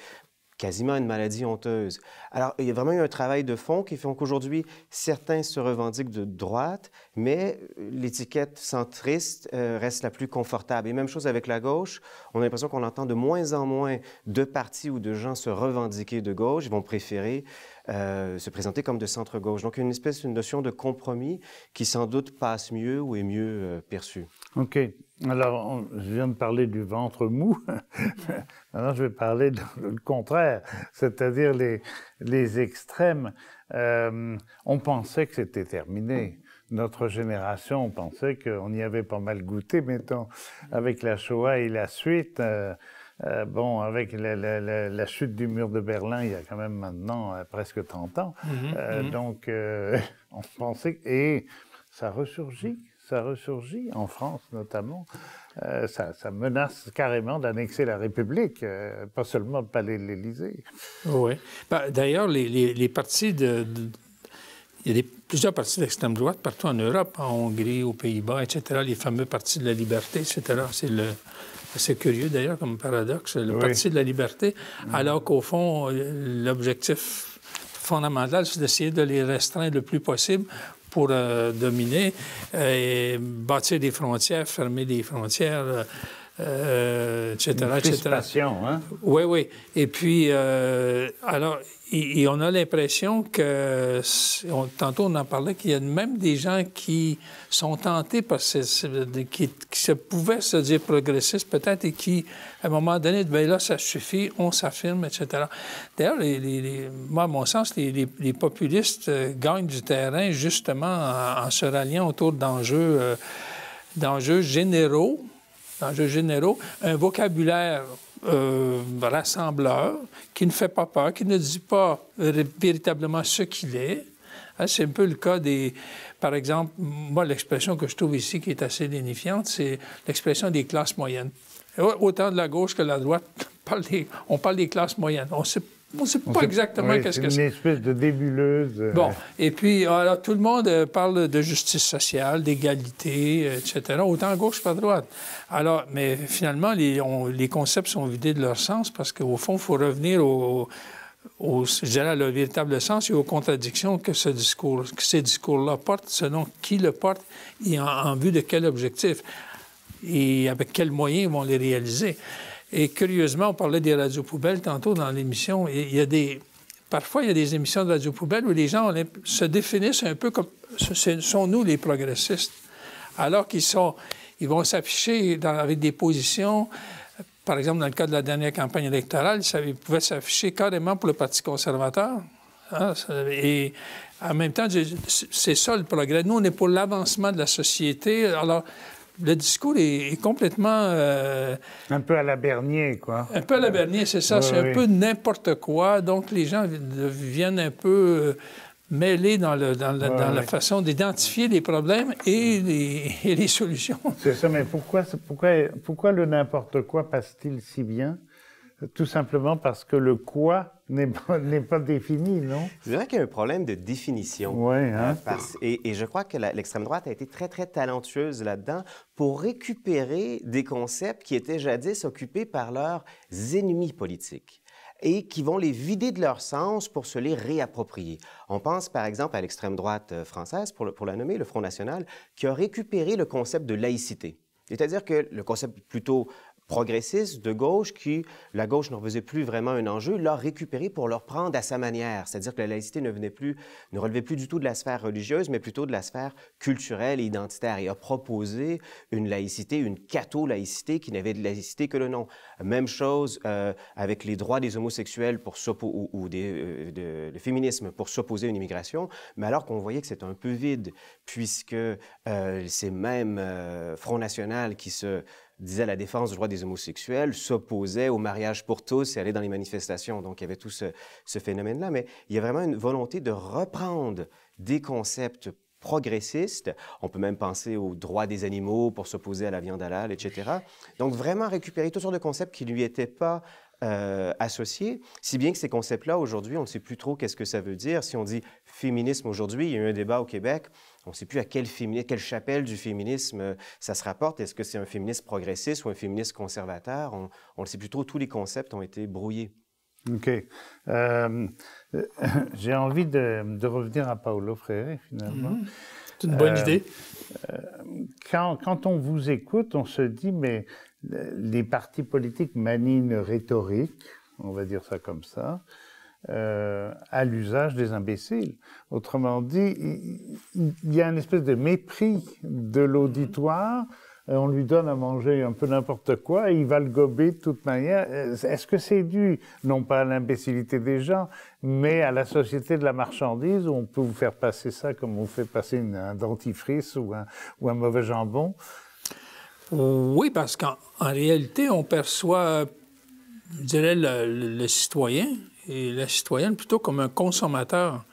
[SPEAKER 3] quasiment une maladie honteuse. Alors, il y a vraiment eu un travail de fond qui fait qu'aujourd'hui, certains se revendiquent de droite, mais euh, l'étiquette centriste euh, reste la plus confortable. Et même chose avec la gauche, on a l'impression qu'on entend de moins en moins de partis ou de gens se revendiquer de gauche. Ils vont préférer euh, se présenter comme de centre-gauche. Donc, une espèce, une notion de compromis qui sans doute passe mieux ou est mieux perçue. OK. Alors, je viens de parler du ventre
[SPEAKER 1] mou. Maintenant, je vais parler du le contraire, c'est-à-dire les, extrêmes. Euh, on pensait que c'était terminé. Notre génération, on pensait qu'on y avait pas mal goûté, mettons, avec la Shoah et la suite. Euh, euh, bon, avec la, chute du mur de Berlin, il y a quand même maintenant presque 30 ans. Mhm, mhm. Donc, on pensait... Et ça ressurgit ça ressurgit, en France notamment. Euh, ça, menace carrément d'annexer la République, euh, pas seulement le palais de l'Élysée. Oui. Bah, d'ailleurs,
[SPEAKER 2] les, partis de, Il y a plusieurs partis d'extrême droite partout en Europe, en Hongrie, aux Pays-Bas, etc. Les fameux partis de la liberté, etc. C'est le, curieux d'ailleurs comme paradoxe, le Parti de la liberté, alors qu'au fond, euh, l'objectif fondamental, c'est d'essayer de les restreindre le plus possible pour euh, dominer euh, et bâtir des frontières, fermer des frontières. Euh, euh etc., Une etc. Hein? Oui, oui. Et puis, euh, alors, et, on a l'impression que, tantôt on en parlait, qu'il y a même des gens qui sont tentés par ces, qui, se pouvaient se dire progressistes peut-être et qui, à un moment donné, ben là, ça suffit, on s'affirme, etc. D'ailleurs, moi, à mon sens, les, populistes euh, gagnent du terrain justement en, se ralliant autour d'enjeux, euh, d'enjeux généraux, d'enjeux généraux, un vocabulaire euh, rassembleur, qui ne fait pas peur, qui ne dit pas euh, véritablement ce qu'il est. Hein, c'est un peu le cas des... Par exemple, moi, l'expression que je trouve ici qui est assez lénifiante, c'est l'expression des classes moyennes. Autant de la gauche que de la droite, on parle des, classes moyennes. On sait on ne sait pas exactement qu'est-ce que c'est. Une
[SPEAKER 1] espèce de débuleuse. Euh. Bon,
[SPEAKER 2] et puis alors tout le monde euh, parle de justice sociale, d'égalité, euh, etc. Autant à gauche qu'à droite. Alors, mais finalement, les, les, concepts sont vidés de leur sens parce qu'au fond, il faut revenir au, au je dirais, véritable sens et aux contradictions que ce discours, que ces discours-là portent, selon qui le porte et en, en vue de quel objectif et avec quels moyens ils vont les réaliser. Et curieusement, on parlait des radios poubelles tantôt dans l'émission. Il y a des parfois, il y a des émissions de radio poubelles où les gens se définissent un peu comme ce sont nous les progressistes, alors qu'ils sont, ils vont s'afficher avec des positions. Par exemple, dans le cas de la dernière campagne électorale, ils pouvaient s'afficher carrément pour le Parti conservateur. Hein, et en même temps, c'est ça le progrès. Nous, on est pour l'avancement de la société. Alors, le discours est, complètement... Euh, un peu à
[SPEAKER 1] la Bernier, quoi. Un
[SPEAKER 2] peu à la Bernier, c'est ça. c'est un peu n'importe quoi. Donc, les gens viennent un peu euh, mêlés dans, la façon d'identifier les problèmes
[SPEAKER 1] et les, solutions. C'est ça, mais pourquoi le n'importe quoi passe-t-il si bien tout simplement parce que le quoi n'est pas, défini, non?
[SPEAKER 3] C'est vrai qu'il y a un problème de définition. Oui, hein? Euh, et, je crois que l'extrême droite a été très, très talentueuse là-dedans pour récupérer des concepts qui étaient jadis occupés par leurs ennemis politiques et qui vont les vider de leur sens pour se les réapproprier. On pense par exemple à l'extrême droite euh, française, pour, pour la nommer, le Front national, qui a récupéré le concept de laïcité. C'est-à-dire que le concept plutôt progressistes de gauche qui, la gauche ne faisait plus vraiment un enjeu, l'a récupéré pour le reprendre à sa manière. C'est-à-dire que la laïcité ne venait plus, ne relevait plus du tout de la sphère religieuse, mais plutôt de la sphère culturelle et identitaire. Et a proposé une laïcité, une catho-laïcité qui n'avait de laïcité que le nom. Même chose euh, avec les droits des homosexuels pour ou, ou euh, le féminisme pour s'opposer à une immigration, mais alors qu'on voyait que c'était un peu vide, puisque c'est euh, ces mêmes Front National qui se disait la défense du droit des homosexuels, s'opposait au mariage pour tous et allait dans les manifestations. Donc, il y avait tout ce, phénomène-là. Mais il y a vraiment une volonté de reprendre des concepts progressistes. On peut même penser aux droits des animaux pour s'opposer à la viande halal, etc. Donc, vraiment récupérer toutes sortes de concepts qui ne lui étaient pas euh, associés, si bien que ces concepts-là, aujourd'hui, on ne sait plus trop qu'est-ce que ça veut dire. Si on dit féminisme aujourd'hui, il y a eu un débat au Québec, on ne sait plus à quelle, quelle chapelle du féminisme euh, ça se rapporte. Est-ce que c'est un féministe progressiste ou un féministe conservateur? On ne sait plus trop. Tous les concepts ont été brouillés. OK. Euh,
[SPEAKER 1] j'ai envie de, revenir à Paolo Freire, finalement. Mhm. C'est une bonne idée. quand, on vous écoute, on se dit, mais les partis politiques manient une rhétorique, on va dire ça comme ça, euh, à l'usage des imbéciles. Autrement dit, il y a une espèce de mépris de l'auditoire. Euh, on lui donne à manger un peu n'importe quoi et il va le gober de toute manière. Euh, est-ce que c'est dû, non pas à l'imbécilité des gens, mais à la société de la marchandise où on peut vous faire passer ça comme on vous fait passer un dentifrice ou un mauvais jambon oui, parce qu'en réalité, on
[SPEAKER 2] perçoit, je dirais, le, citoyen et la citoyenne plutôt comme un consommateur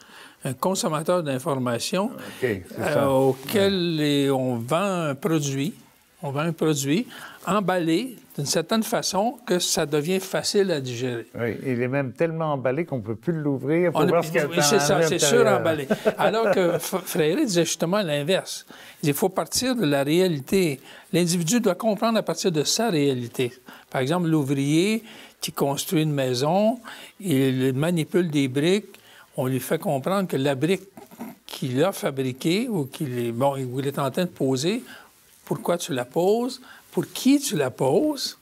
[SPEAKER 2] un consommateur d'informations euh, auquel on vend un produit on vend un produit emballé d'une certaine façon que ça devient facile à digérer.
[SPEAKER 1] Oui, il est même tellement emballé qu'on ne peut plus l'ouvrir pour
[SPEAKER 2] voir ce qu'il y a C'est ça, c'est sûr emballé. Alors que Freire disait justement l'inverse. Il faut partir de la réalité. L'individu doit comprendre à partir de sa réalité. Par exemple, l'ouvrier qui construit une maison, il manipule des briques, on lui fait comprendre que la brique qu'il a fabriquée ou qu'il bon, il est en train de poser pourquoi tu la poses, pour qui tu la poses,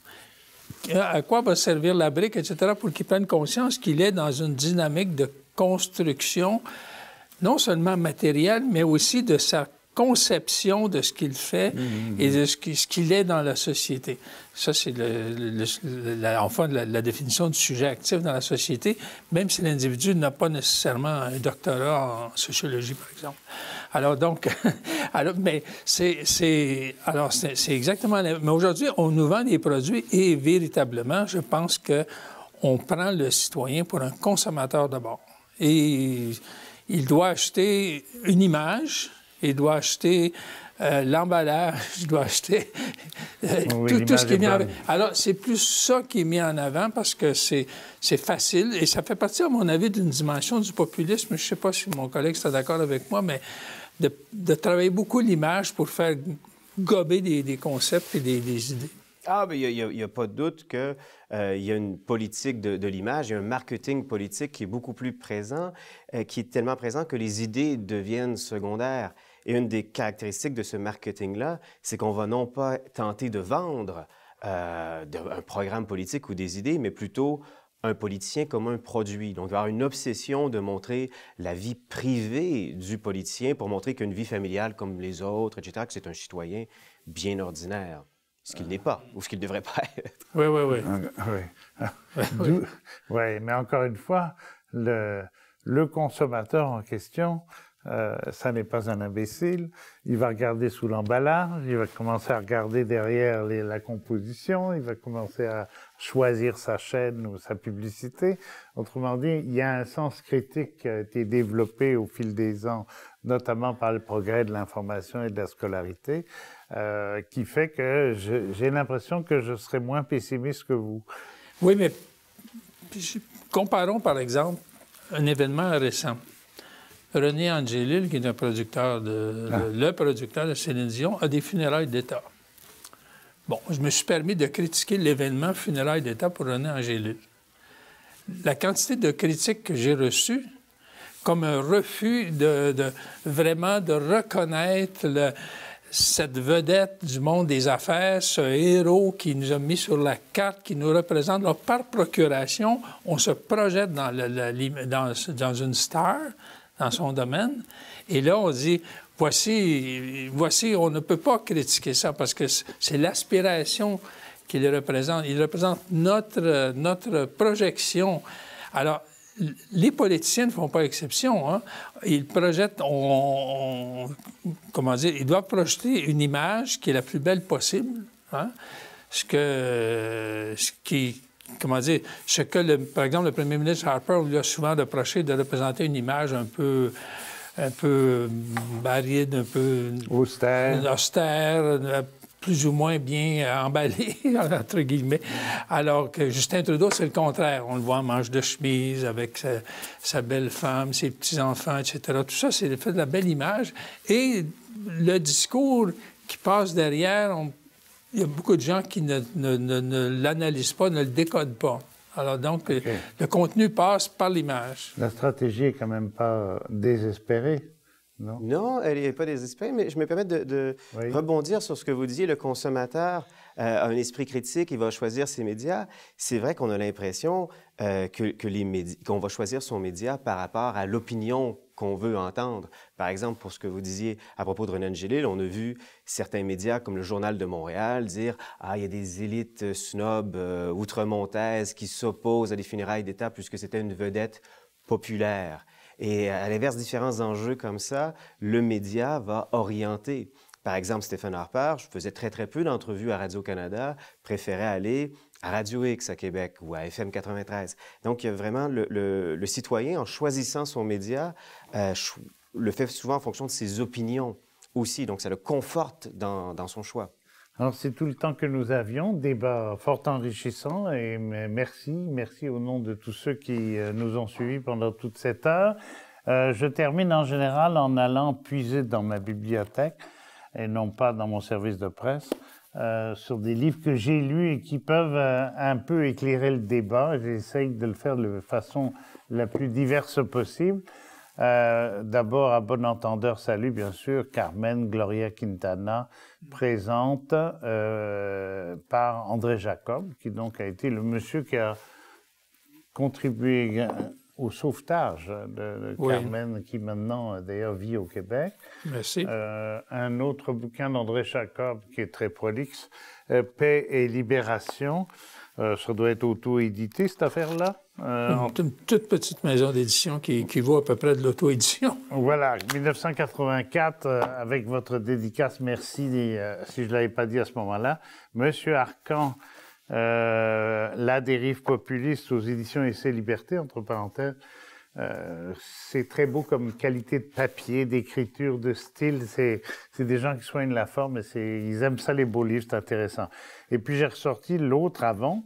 [SPEAKER 2] à quoi va servir la brique, etc., pour qu'il prenne conscience qu'il est dans une dynamique de construction, non seulement matérielle, mais aussi de sa conception de ce qu'il fait mhm, mhm, et de mhm. ce qu'il est dans la société. Ça, c'est le, la, la, définition du sujet actif dans la société, même si l'individu n'a pas nécessairement un doctorat en sociologie, par exemple. Alors, donc, alors, mais c'est, alors c'est, exactement. Mais aujourd'hui, on nous vend des produits et véritablement, je pense que on prend le citoyen pour un consommateur d'abord. Et il doit acheter une image, il doit acheter euh, l'emballage, il doit acheter
[SPEAKER 3] euh, tout, ce qui vient mis
[SPEAKER 2] Alors, c'est plus ça qui est mis en avant parce que c'est facile et ça fait partie, à mon avis, d'une dimension du populisme. Je ne sais pas si mon collègue sera d'accord avec moi, mais de, de travailler beaucoup l'image pour faire gober des, des concepts et des, des idées.
[SPEAKER 3] Ah, mais il n'y a, pas de doute qu'il euh, y a une politique de, l'image, il y a un marketing politique qui est beaucoup plus présent, qui est tellement présent que les idées deviennent secondaires. Et une des caractéristiques de ce marketing-là, c'est qu'on va non pas tenter de vendre euh, un programme politique ou des idées, mais plutôt un politicien comme un produit. Donc, il va y avoir une obsession de montrer la vie privée du politicien pour montrer qu'une vie familiale comme les autres, etc., que c'est un citoyen bien ordinaire, ce qu'il n'est pas ah. ou ce qu'il ne devrait pas être.
[SPEAKER 1] Oui, oui, oui. Ah, ah, oui. mais encore une fois, le consommateur en question euh, ça n'est pas un imbécile. Il va regarder sous l'emballage, il va commencer à regarder derrière la composition, il va commencer à choisir sa chaîne ou sa publicité. Autrement dit, il y a un sens critique qui a été développé au fil des ans, notamment par le progrès de l'information et de la scolarité, euh, qui fait que j'ai l'impression que je serai moins pessimiste que vous. Oui, mais comparons par exemple un événement
[SPEAKER 2] récent. René Angelil, qui est producteur ah. le producteur de Céline Dion, a des funérailles d'État. Bon, je me suis permis de critiquer l'événement funérailles d'État pour René Angelil. La quantité de critiques que j'ai reçues, comme un refus de, vraiment de reconnaître cette vedette du monde des affaires, ce héros qui nous a mis sur la carte, qui nous représente. par procuration, on se projette dans, dans une star, dans son domaine. Et là, on dit, voici, voici on ne peut pas critiquer ça parce que c'est l'aspiration qu'il représente. Il représente notre, notre projection. Alors, les politiciens ne font pas exception. Hein. Ils projettent, comment dire, ils doivent projeter une image qui est la plus belle possible. Hein. Ce, que, ce qui comment dire, ce que, le, par exemple, le premier ministre Harper lui a souvent reproché de représenter une image un peu un peu euh, un peu austère, austère euh, plus ou moins bien euh, emballée, entre guillemets. Alors que Justin Trudeau, c'est le contraire. On le voit en manche de chemise avec sa, belle femme, ses petits-enfants, etc. Tout ça, c'est le fait de la belle image. Et le discours qui passe derrière, on il y a beaucoup de gens qui ne, ne, l'analysent pas, ne le décodent pas. Alors donc, le contenu passe par l'image.
[SPEAKER 1] La stratégie est quand même pas désespérée.
[SPEAKER 3] Non. non, elle n'est pas désespérée, mais je me permets de, rebondir sur ce que vous disiez. Le consommateur euh, a un esprit critique, il va choisir ses médias. C'est vrai qu'on a l'impression euh, que, qu'on va choisir son média par rapport à l'opinion qu'on veut entendre. Par exemple, pour ce que vous disiez à propos de Renan Gélil, on a vu certains médias comme le Journal de Montréal dire Ah, il y a des élites snobs euh, outremontaises qui s'opposent à des funérailles d'État puisque c'était une vedette populaire. Et à l'inverse, différents enjeux comme ça, le média va orienter. Par exemple, Stéphane Harper, je faisais très, très peu d'entrevues à Radio-Canada, préférais aller à Radio X à Québec ou à FM 93. Donc, il y a vraiment le, citoyen, en choisissant son média, euh, le fait souvent en fonction de ses opinions aussi. Donc, ça le conforte dans, son choix.
[SPEAKER 1] Alors, c'est tout le temps que nous avions. Débat fort enrichissant et merci. Merci au nom de tous ceux qui euh, nous ont suivis pendant toute cette heure. Euh, je termine en général en allant puiser dans ma bibliothèque et non pas dans mon service de presse, euh, sur des livres que j'ai lus et qui peuvent euh, un peu éclairer le débat. J'essaye de le faire de façon la plus diverse possible. Euh, d'abord, à bon entendeur, salut bien sûr, Carmen Gloria Quintana, présente par André Jacob, qui donc a été le monsieur qui a contribué au sauvetage de, Carmen, qui maintenant euh, d'ailleurs vit au Québec. Merci. Euh, un autre bouquin d'André Jacob qui est très prolixe, euh, Paix et libération. ça doit être auto-édité, cette affaire-là. Euh, une, toute petite maison d'édition qui, vaut à peu près de l'auto-édition. Voilà, 1984, avec votre dédicace, merci, si je ne l'avais pas dit à ce moment-là. Monsieur Arcan euh, la dérive populiste aux éditions Essai Liberté, entre parenthèses, euh, c'est très beau comme qualité de papier, d'écriture, de style. C'est des gens qui soignent la forme et ils aiment ça, les beaux livres, c'est intéressant. Et puis j'ai ressorti l'autre avant.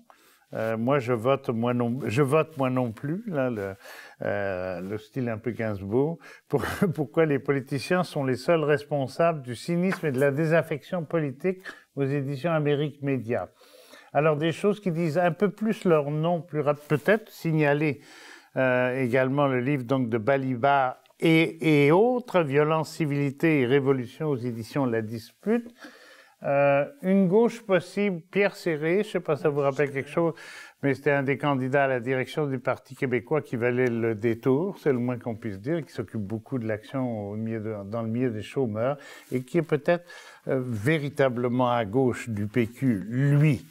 [SPEAKER 1] Euh, moi, je vote, moi non, je vote moi non plus, le, style un peu Gainsbourg. pourquoi les politiciens sont les seuls responsables du cynisme et de la désaffection politique aux éditions Amérique Média alors des choses qui disent un peu plus leur nom, plus peut-être signaler euh, également le livre donc de Baliba et, autres, Violence, civilité et révolution aux éditions La Dispute. Euh, une gauche possible, Pierre Serré, je ne sais pas si ça vous rappelle quelque chose, mais c'était un des candidats à la direction du Parti québécois qui valait le détour, c'est le moins qu'on puisse dire, qui s'occupe beaucoup de l'action au milieu dans le milieu des chômeurs et qui est peut-être euh, véritablement à gauche du PQ, lui.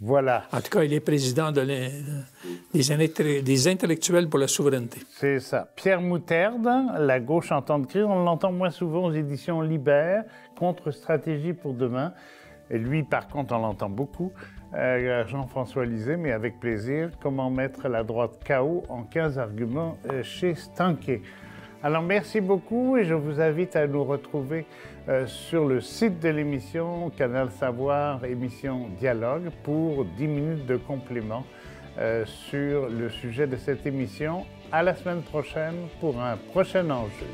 [SPEAKER 1] Voilà. En tout cas, il est président de des, intellectuels pour la souveraineté. C'est ça. Pierre Moutarde, La gauche en temps de crise, on l'entend moins souvent aux éditions Libère, Contre-stratégie pour demain. Et lui, par contre, on l'entend beaucoup. Euh, Jean-François Lisée, mais avec plaisir, Comment mettre la droite KO en 15 arguments euh, chez Stanquet. Alors, merci beaucoup et je vous invite à nous retrouver euh, sur le site de l'émission Canal Savoir, émission Dialogue, pour 10 minutes de complément euh, sur le sujet de cette émission. À la semaine prochaine pour un prochain enjeu.